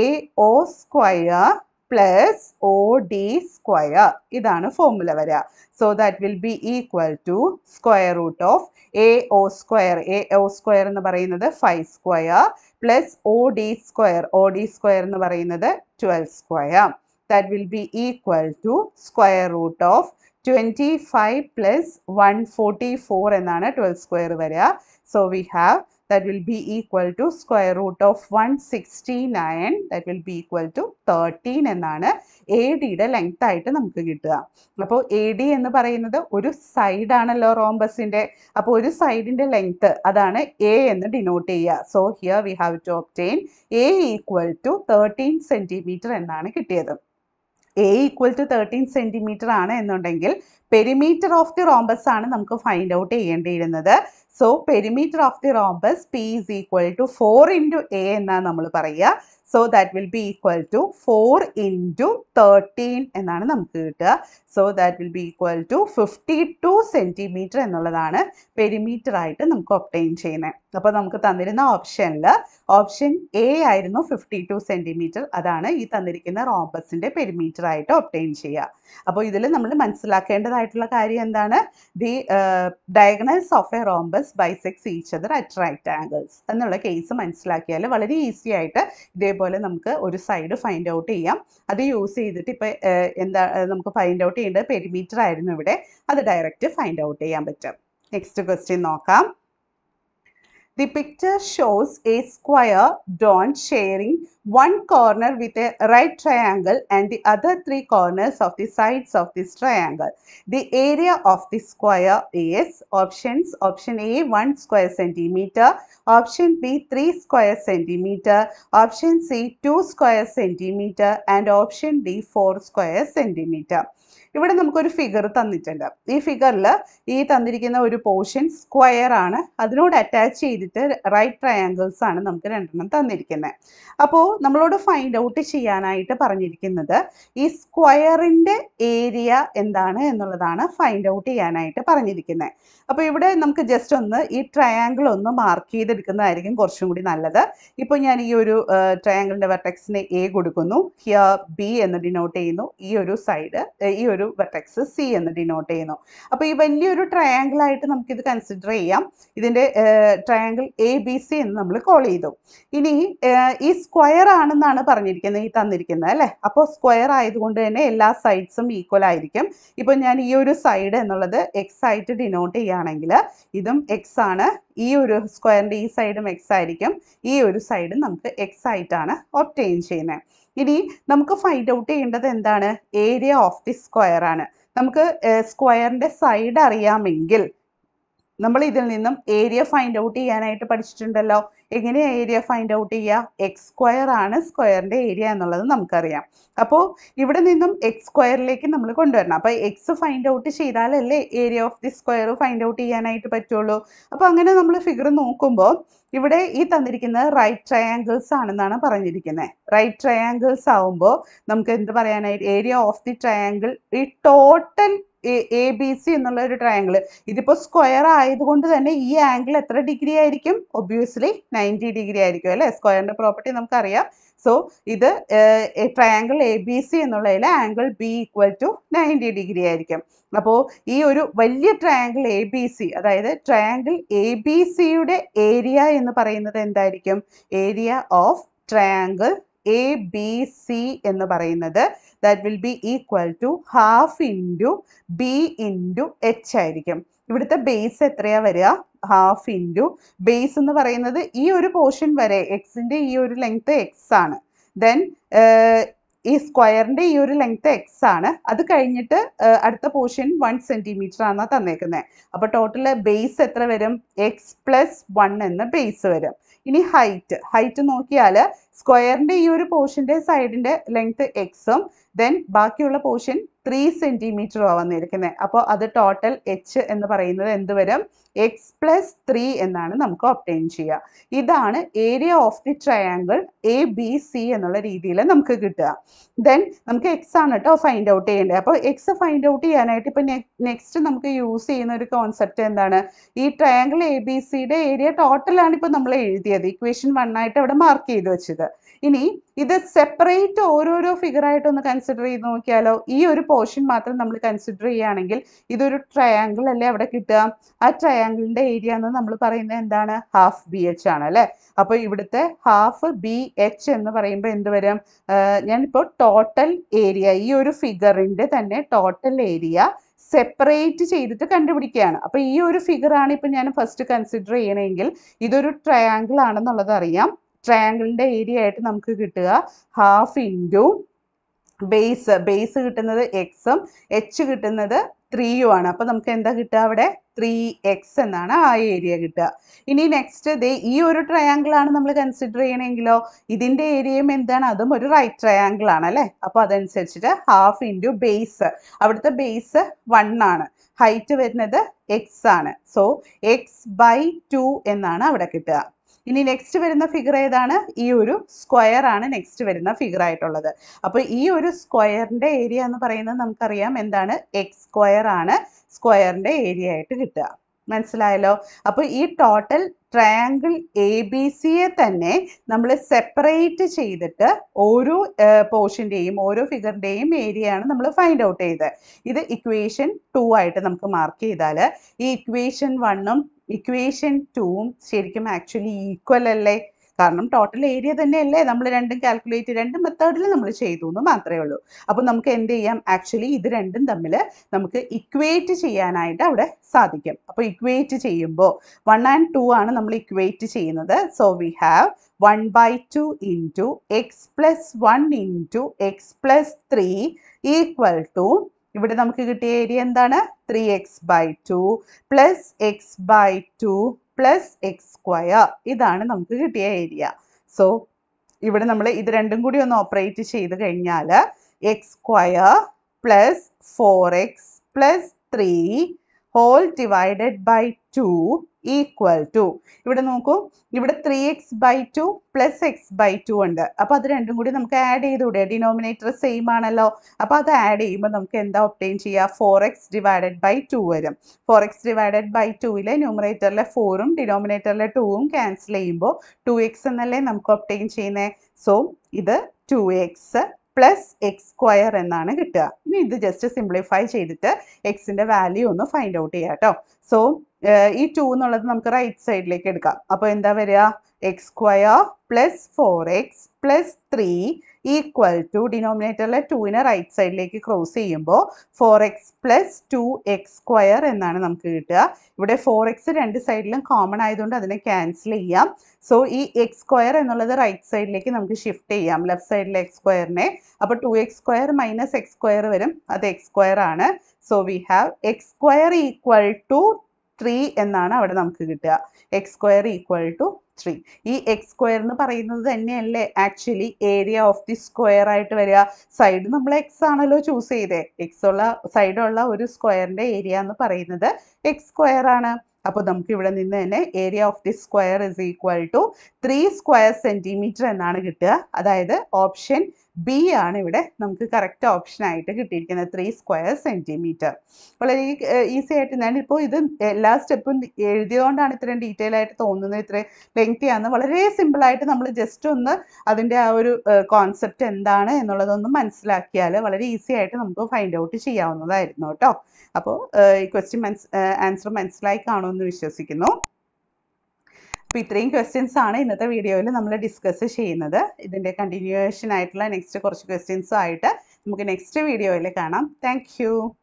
A O square plus O D square ഇതാണ് ഫോർമുല വരിക so that will be equal to square root of A O square A O square എന്ന് പറയുന്നത് five square plus O D square O D square എന്ന് പറയുന്നത് twelve square that will be equal to square root of twenty five plus one forty four എന്നാണ് twelve square വരിക so we have that will be equal to square root of 169 that will be equal to 13 എന്നാണ് A ഡിയുടെ length ആയിട്ട് നമുക്ക് കിട്ടുക അപ്പോൾ A D എന്ന് പറയുന്നത് ഒരു സൈഡാണല്ലോ റോംബസിൻ്റെ അപ്പോൾ ഒരു സൈഡിൻ്റെ ലെങ്ത് അതാണ് എ എന്ന് ഡിനോട്ട് ചെയ്യുക so here we have to obtain A equal to thirteen centimetre എന്നാണ് കിട്ടിയത് A equal to thirteen centimetre ആണ് എന്നുണ്ടെങ്കിൽ പെരിമീറ്റർ ഓഫ് ദി റോംബസ് ആണ് നമുക്ക് ഫൈൻഡ് ഔട്ട് ചെയ്യേണ്ടിയിരുന്നത് so perimeter of the rhombus P is equal to four into A എന്നാണ് നമ്മൾ പറയുക so that will be equal to four into thirteen എന്നാണ് നമുക്ക് കിട്ടുക so that will be equal to fifty two centimetre എന്നുള്ളതാണ് perimeter ആയിട്ട് നമുക്ക് obtain ചെയ്യുന്നത് അപ്പോൾ നമുക്ക് തന്നിരുന്ന ഓപ്ഷനിൽ ഓപ്ഷൻ എ ആയിരുന്നു ഫിഫ്റ്റി ടു സെൻറ്റിമീറ്റർ അതാണ് ഈ തന്നിരിക്കുന്ന റോംബസിൻ്റെ പെരിമീറ്റർ ആയിട്ട് ഒപ്റ്റെയിൻ ചെയ്യുക അപ്പോൾ ഇതിൽ നമ്മൾ മനസ്സിലാക്കേണ്ടതായിട്ടുള്ള കാര്യം എന്താണ് the diagonals of a rhombus bisects each other at right angles എന്നുള്ള കേസ് മനസ്സിലാക്കിയാൽ വളരെ ഈസി ആയിട്ട് ഇതേപോലെ നമുക്ക് ഒരു സൈഡ് ഫൈൻഡ് ഔട്ട് ചെയ്യാം അത് യൂസ് ചെയ്തിട്ട് ഇപ്പോൾ എന്താ നമുക്ക് ഫൈൻഡ് ഔട്ട് ചെയ്യേണ്ടത് പെരിമീറ്റർ ആയിരുന്നു ഇവിടെ അത് ഡയറക്റ്റ് ഫൈൻഡ് ഔട്ട് ചെയ്യാൻ പറ്റും നെക്സ്റ്റ് ക്വസ്റ്റ്യൻ നോക്കാം the picture shows a square drawn sharing one corner with a right triangle and the other three corners of the sides of this triangle the area of the square is options option A one square centimetre option B three square centimetre option C two square centimetre and option D four square centimetre ഇവിടെ നമുക്കൊരു figure തന്നിട്ടുണ്ട് ഈ ഫിഗറിൽ ഈ തന്നിരിക്കുന്ന ഒരു portion square ആണ് അതിനോട് അറ്റാച്ച് ചെയ്തിട്ട് റൈറ്റ് ട്രയാങ്കിൾസ് ആണ് നമുക്ക് രണ്ടെണ്ണം തന്നിരിക്കുന്നത് അപ്പോൾ നമ്മളോട് ഫൈൻഡ് ഔട്ട് ചെയ്യാനായിട്ട് പറഞ്ഞിരിക്കുന്നത് ഈ സ്ക്വയറിൻ്റെ ഏരിയ എന്താണ് എന്നുള്ളതാണ് ഫൈൻഡ് ഔട്ട് ചെയ്യാനായിട്ട് പറഞ്ഞിരിക്കുന്നത് അപ്പോൾ ഇവിടെ നമുക്ക് ജസ്റ്റ് ഒന്ന് ഈ ട്രയാങ്കിൾ ഒന്ന് മാർക്ക് ചെയ്തെടുക്കുന്നതായിരിക്കും കുറച്ചും കൂടി നല്ലത് ഇപ്പോൾ ഞാൻ ഈ ഒരു ട്രയാങ്കിളിൻ്റെ വെർട്ടെക്സിന് എ കൊടുക്കുന്നു ഹിയർ ബി എന്ന് ഡിനോട്ട് ചെയ്യുന്നു ഈ ഒരു സൈഡ് ഈ ഒരു ഒരു വെർട്ടെക്സ് സി എന്ന് ഡിനോട്ട് ചെയ്യുന്നു അപ്പോൾ ഈ വലിയൊരു ട്രയാങ്കിൾ ആയിട്ട് നമുക്കിത് കൺസിഡർ ചെയ്യാം ഇതിൻ്റെ ട്രയാങ്കിൾ എ ബി സി എന്ന് നമ്മൾ കോൾ ചെയ്തു ഇനി ഈ സ്ക്വയർ ആണെന്നാണ് പറഞ്ഞിരിക്കുന്നത് ഈ തന്നിരിക്കുന്നത് അല്ലേ അപ്പോൾ സ്ക്വയർ ആയതുകൊണ്ട് തന്നെ എല്ലാ സൈഡ്സും ഈക്വൽ ആയിരിക്കും ഇപ്പോൾ ഞാൻ ഈ ഒരു സൈഡ് എന്നുള്ളത് എക്സ് ആയിട്ട് ഡിനോട്ട് ചെയ്യുകയാണെങ്കിൽ ഇതും എക്സ് ആണ് ഈ ഒരു സ്ക്വയറിൻ്റെ ഈ സൈഡും എക്സ് ആയിരിക്കും ഈ ഒരു സൈഡും നമുക്ക് എക്സ് ആയിട്ടാണ് ഒപ്റ്റെയിൻ ചെയ്യുന്നത് ഇനി നമുക്ക് ഫൈൻഡ് ഔട്ട് ചെയ്യേണ്ടത് എന്താണ് ഏരിയ ഓഫ് ദി സ്ക്വയർ ആണ് നമുക്ക് സ്ക്വയറിൻ്റെ സൈഡ് അറിയാമെങ്കിൽ നമ്മൾ ഇതിൽ നിന്നും ഏരിയ ഫൈൻഡ് ഔട്ട് ചെയ്യാനായിട്ട് പഠിച്ചിട്ടുണ്ടല്ലോ എങ്ങനെ ഏരിയ ഫൈൻഡ് ഔട്ട് ചെയ്യുക എക്സ് സ്ക്വയർ ആണ് സ്ക്വയറിൻ്റെ ഏരിയ എന്നുള്ളത് നമുക്കറിയാം അപ്പോൾ ഇവിടെ നിന്നും എക്സ് സ്ക്വയറിലേക്ക് നമ്മൾ കൊണ്ടുവരണം അപ്പോൾ എക്സ് ഫൈൻഡ് ഔട്ട് ചെയ്താലല്ലേ area of the square find out ചെയ്യാനായിട്ട് പറ്റുള്ളൂ അപ്പോൾ അങ്ങനെ നമ്മൾ ഫിഗർ നോക്കുമ്പോൾ ഇവിടെ ഈ തന്നിരിക്കുന്നത് റൈറ്റ് ട്രയാങ്കിൾസ് ആണെന്നാണ് പറഞ്ഞിരിക്കുന്നത് റൈറ്റ് ട്രയാങ്കിൾസ് ആവുമ്പോൾ നമുക്ക് എന്ത് പറയാനായിട്ട് ഏരിയ ഓഫ് ദി ട്രയാങ്കിൾ ഈ ടോട്ടൽ എ ബി സി എന്നുള്ള ഒരു ട്രയാങ്കിൾ ഇതിപ്പോൾ സ്ക്വയർ ആയതുകൊണ്ട് തന്നെ ഈ ആംഗിൾ എത്ര ഡിഗ്രി ആയിരിക്കും ഒബ്വിയസ്ലി നയൻറ്റി ഡിഗ്രി ആയിരിക്കും അല്ലേ സ്ക്വയറിൻ്റെ പ്രോപ്പർട്ടി നമുക്കറിയാം സോ ഇത് ട്രയാങ്കിൾ എ ബി സി എന്നുള്ളതിൽ angle B equal to ninety degree ആയിരിക്കും അപ്പോൾ ഈ ഒരു വലിയ ട്രയാങ്കിൾ എ ബി സി അതായത് ട്രയാങ്കിൾ എ ബി സിയുടെ ഏരിയ എന്ന് പറയുന്നത് എന്തായിരിക്കും area of triangle A B C എന്ന് പറയുന്നത് that will be equal to half into B into H ആയിരിക്കും ഇവിടുത്തെ ബേസ് എത്രയാ വരിക ഹാഫ് ഇൻറ്റു ബേസ് എന്ന് പറയുന്നത് ഈ ഒരു പോർഷൻ വരെ എക്സിൻ്റെ ഈ ഒരു ലെങ്ത് എക്സ് ആണ് ദെൻ ഈ സ്ക്വയറിൻ്റെ ഈ ഒരു ലെങ്ത് എക്സ് ആണ് അത് കഴിഞ്ഞിട്ട് അടുത്ത പോർഷൻ വൺ സെൻറ്റിമീറ്റർ ആണ് തന്നേക്കുന്നത് അപ്പോൾ ടോട്ടൽ ബേസ് എത്ര വരും എക്സ് പ്ലസ് വൺ എന്ന ബേസ് വരും ഇനി ഹൈറ്റ് ഹൈറ്റ് നോക്കിയാൽ സ്ക്വയറിൻ്റെ ഈ ഒരു പോർഷൻ്റെ സൈഡിൻ്റെ ലെങ്ത് എക്സും ദെൻ ബാക്കിയുള്ള പോർഷൻ ത്രീ സെൻറ്റിമീറ്ററുമാണ് വന്നിരിക്കുന്നത് അപ്പോൾ അത് ടോട്ടൽ എച്ച് എന്ന് പറയുന്നത് എന്ത് വരും എക്സ് പ്ലസ് ത്രീ എന്നാണ് നമുക്ക് ഒപ്റ്റെയിൻ ചെയ്യുക ഇതാണ് area of the triangle A B C എന്നുള്ള രീതിയിൽ നമുക്ക് കിട്ടുക ദെൻ നമുക്ക് എക്സ് ആണ് കേട്ടോ ഫൈൻഡ് ഔട്ട് ചെയ്യേണ്ടത് അപ്പോൾ എക്സ് ഫൈൻഡ് ഔട്ട് ചെയ്യാനായിട്ട് ഇപ്പോൾ നെക്സ്റ്റ് നമുക്ക് യൂസ് ചെയ്യുന്ന ഒരു കോൺസെപ്റ്റ് എന്താണ് ഈ ട്രയാങ്കിൾ എ ബി സിയുടെ ഏരിയ ടോട്ടലാണ് ഇപ്പോൾ നമ്മൾ എഴുതിയത് ഇക്വേഷൻ വൺ ആയിട്ട് അവിടെ മാർക്ക് ചെയ്ത് വെച്ചത് ഇനി ഇത് സെപ്പറേറ്റ് ഓരോരോ ഒന്ന് കൺസിഡർ ചെയ്ത് നോക്കിയാലോ ഈ ഒരു പോർഷൻ മാത്രം നമ്മൾ കൺസിഡർ ചെയ്യുകയാണെങ്കിൽ ഇതൊരു ട്രയാങ്കിൾ അല്ലേ അവിടെ കിട്ടുക ആ ട്രയാങ്കിളിൻ്റെ ഏരിയ എന്ന് നമ്മൾ പറയുന്നത് എന്താണ് ഹാഫ് ബി എച്ച് ആണ് അല്ലേ അപ്പോൾ ഇവിടുത്തെ ഹാഫ് ബി എച്ച് എന്ന് പറയുമ്പോൾ എന്ത് വരും ഞാനിപ്പോൾ ടോട്ടൽ ഏരിയ ഈ ഒരു ഫിഗറിൻ്റെ തന്നെ ടോട്ടൽ ഏരിയ സെപ്പറേറ്റ് ചെയ്തിട്ട് കണ്ടുപിടിക്കുകയാണ് അപ്പോൾ ഈ ഒരു ഫിഗറാണ് ഇപ്പം ഞാൻ ഫസ്റ്റ് കൺസിഡർ ചെയ്യണമെങ്കിൽ ഇതൊരു ട്രയാങ്കിൾ ആണെന്നുള്ളത് അറിയാം ട്രയാങ്കിളിൻ്റെ ഏരിയ ആയിട്ട് നമുക്ക് കിട്ടുക ഹാഫ് ഇൻറ്റു ബേസ് ബേസ് കിട്ടുന്നത് എക്സും എച്ച് കിട്ടുന്നത് ത്രീയും ആണ് അപ്പോൾ നമുക്ക് എന്താ കിട്ടുക അവിടെ ത്രീ എക്സ് എന്നാണ് ആ ഏരിയ കിട്ടുക ഇനി നെക്സ്റ്റ് ദേ ഈ ഒരു ആണ് നമ്മൾ കൺസിഡർ ചെയ്യണമെങ്കിലോ ഇതിൻ്റെ ഏരിയയും എന്താണ് അതും ഒരു റൈറ്റ് ട്രയാങ്കിൾ ആണ് അല്ലേ അപ്പോൾ അതനുസരിച്ചിട്ട് ഹാഫ് ഇൻറ്റു ബേസ് അവിടുത്തെ ബേസ് വൺ ആണ് ഹൈറ്റ് വരുന്നത് എക്സ് ആണ് സോ എക്സ് ബൈ ടു എന്നാണ് അവിടെ കിട്ടുക ഇനി നെക്സ്റ്റ് വരുന്ന ഫിഗർ ഏതാണ് ഈ ഒരു സ്ക്വയർ ആണ് നെക്സ്റ്റ് വരുന്ന ഫിഗർ ആയിട്ടുള്ളത് അപ്പോൾ ഈ ഒരു സ്ക്വയറിൻ്റെ ഏരിയ എന്ന് പറയുന്നത് നമുക്കറിയാം എന്താണ് എക്സ് സ്ക്വയർ ആണ് സ്ക്വയറിൻ്റെ ഏരിയ ആയിട്ട് കിട്ടുക മനസ്സിലായല്ലോ അപ്പോൾ ഈ ടോട്ടൽ ട്രയാങ്കിൾ എ ബി സിയെ തന്നെ നമ്മൾ സെപ്പറേറ്റ് ചെയ്തിട്ട് ഓരോ പോർഷൻ്റെയും ഓരോ ഫിഗറിൻ്റെയും ആണ് നമ്മൾ ഫൈൻഡ് ഔട്ട് ചെയ്തത് ഇത് ഇക്വേഷൻ ടു ആയിട്ട് നമുക്ക് മാർക്ക് ചെയ്താൽ ഈ ഇക്വേഷൻ വണ്ണും ഇക്വേഷൻ ടൂവും ശരിക്കും ആക്ച്വലി ഈക്വൽ അല്ലേ കാരണം ടോട്ടൽ ഏരിയ തന്നെയല്ലേ നമ്മൾ രണ്ടും കാൽക്കുലേറ്റ് രണ്ട് മെത്തേഡിൽ നമ്മൾ ചെയ്തു എന്ന് മാത്രമേ ഉള്ളൂ അപ്പോൾ നമുക്ക് എന്ത് ചെയ്യാം ആക്ച്വലി ഇത് രണ്ടും തമ്മിൽ നമുക്ക് ഇക്വേറ്റ് ചെയ്യാനായിട്ട് അവിടെ സാധിക്കും അപ്പോൾ ഇക്വേറ്റ് ചെയ്യുമ്പോൾ വൺ ആൻഡ് ടു ആണ് നമ്മൾ ഇക്വേറ്റ് ചെയ്യുന്നത് so we have one by two into X plus one into X plus three equal to ഇവിടെ നമുക്ക് കിട്ടിയ ഏരിയ എന്താണ് three X by two plus X by two plus X square ഇതാണ് നമുക്ക് കിട്ടിയ ഏരിയ സോ ഇവിടെ നമ്മൾ ഇത് രണ്ടും കൂടി ഒന്ന് ഓപ്പറേറ്റ് ചെയ്ത് കഴിഞ്ഞാൽ X square plus four X plus three whole divided by two equal to ഇവിടെ നോക്കൂ ഇവിടെ three X by two plus X by two ഉണ്ട് അപ്പോൾ അത് രണ്ടും കൂടി നമുക്ക് ആഡ് ചെയ്തുകൂടെ ഡിനോമിനേറ്റർ സെയിം ആണല്ലോ അപ്പോൾ അത് ആഡ് ചെയ്യുമ്പോൾ നമുക്ക് എന്താ ഒപ്റ്റെയിൻ ചെയ്യുക four X divided by two വരും ഫോർ എക്സ് ഡിവൈഡഡ് ബൈ ടുവിലെ ന്യൂമറേറ്ററിലെ ഫോറും ഡിനോമിനേറ്ററിലെ ടൂവും ക്യാൻസൽ ചെയ്യുമ്പോൾ ടു എക്സ് എന്നല്ലേ നമുക്ക് ഒപ്റ്റെയിൻ ചെയ്യുന്നത് സോ ഇത് two X plus X square എന്നാണ് കിട്ടുക ഇനി ഇത് ജസ്റ്റ് സിംപ്ലിഫൈ ചെയ്തിട്ട് എക്സിൻ്റെ വാല്യൂ ഒന്ന് ഫൈൻഡ് ഔട്ട് ചെയ്യാം കേട്ടോ സോ ഈ ടു എന്നുള്ളത് നമുക്ക് റൈറ്റ് സൈഡിലേക്ക് എടുക്കാം അപ്പോൾ എന്താ വരിക X square plus four X plus three equal to ഡിനോമിനേറ്ററിലെ ടുവിനെ റൈറ്റ് സൈഡിലേക്ക് ക്രോസ് ചെയ്യുമ്പോൾ four X plus two X square എന്നാണ് നമുക്ക് കിട്ടുക ഇവിടെ ഫോർ എക്സ് രണ്ട് സൈഡിലും കോമൺ ആയതുകൊണ്ട് അതിനെ ക്യാൻസൽ ചെയ്യാം സോ ഈ എക്സ് സ്ക്വയർ എന്നുള്ളത് റൈറ്റ് സൈഡിലേക്ക് നമുക്ക് ഷിഫ്റ്റ് ചെയ്യാം ലെഫ്റ്റ് സൈഡിലെ എക്സ് സ്ക്വയറിനെ അപ്പോൾ two X square minus X square വരും അത് എക്സ് സ്ക്വയർ ആണ് so we have X square equal to three എന്നാണ് അവിടെ നമുക്ക് കിട്ടുക X square equal to three ഈ എക്സ് സ്ക്വയർ എന്ന് പറയുന്നത് തന്നെയല്ലേ actually area of the square ആയിട്ട് വരിക സൈഡ് നമ്മൾ എക്സ് ആണല്ലോ ചൂസ് ചെയ്തേ എക്സ് ഉള്ള സൈഡുള്ള ഒരു സ്ക്വയറിൻ്റെ ഏരിയ എന്ന് പറയുന്നത് എക്സ് സ്ക്വയർ ആണ് അപ്പോൾ നമുക്ക് ഇവിടെ നിന്ന് തന്നെ area of the square is equal to three square centimetre എന്നാണ് കിട്ടുക അതായത് ഓപ്ഷൻ ബി ആണ് ഇവിടെ നമുക്ക് കറക്റ്റ് ആയിട്ട് കിട്ടിയിരിക്കുന്നത് ത്രീ സ്ക്വയർ സെൻറ്റിമീറ്റർ വളരെ ഈസി ആയിട്ട് ഞാൻ ഇപ്പോൾ ഇത് എല്ലാ സ്റ്റെപ്പും എഴുതിയതുകൊണ്ടാണ് ഇത്രയും ഡീറ്റെയിൽ ആയിട്ട് തോന്നുന്നത് ഇത്രയും ലെങ്തി ആണ് വളരെ സിമ്പിളായിട്ട് നമ്മൾ ജസ്റ്റ് ഒന്ന് അതിൻ്റെ ആ ഒരു കോൺസെപ്റ്റ് എന്താണ് എന്നുള്ളതൊന്ന് മനസ്സിലാക്കിയാൽ വളരെ ഈസി ആയിട്ട് നമുക്ക് ഫൈൻഡ് ഔട്ട് ചെയ്യാവുന്നതായിരുന്നു കേട്ടോ അപ്പോൾ ഈ ക്വസ്റ്റ്യൻ മനസ് ആൻസർ മനസ്സിലായി കാണുമെന്ന് വിശ്വസിക്കുന്നു അപ്പോൾ ഇത്രയും ക്വസ്റ്റ്യൻസ് ആണ് ഇന്നത്തെ വീഡിയോയിൽ നമ്മൾ ഡിസ്കസ് ചെയ്യുന്നത് ഇതിൻ്റെ കണ്ടിന്യൂവേഷൻ ആയിട്ടുള്ള നെക്സ്റ്റ് കുറച്ച് ക്വസ്റ്റ്യൻസും ആയിട്ട് നമുക്ക് നെക്സ്റ്റ് വീഡിയോയിൽ കാണാം താങ്ക്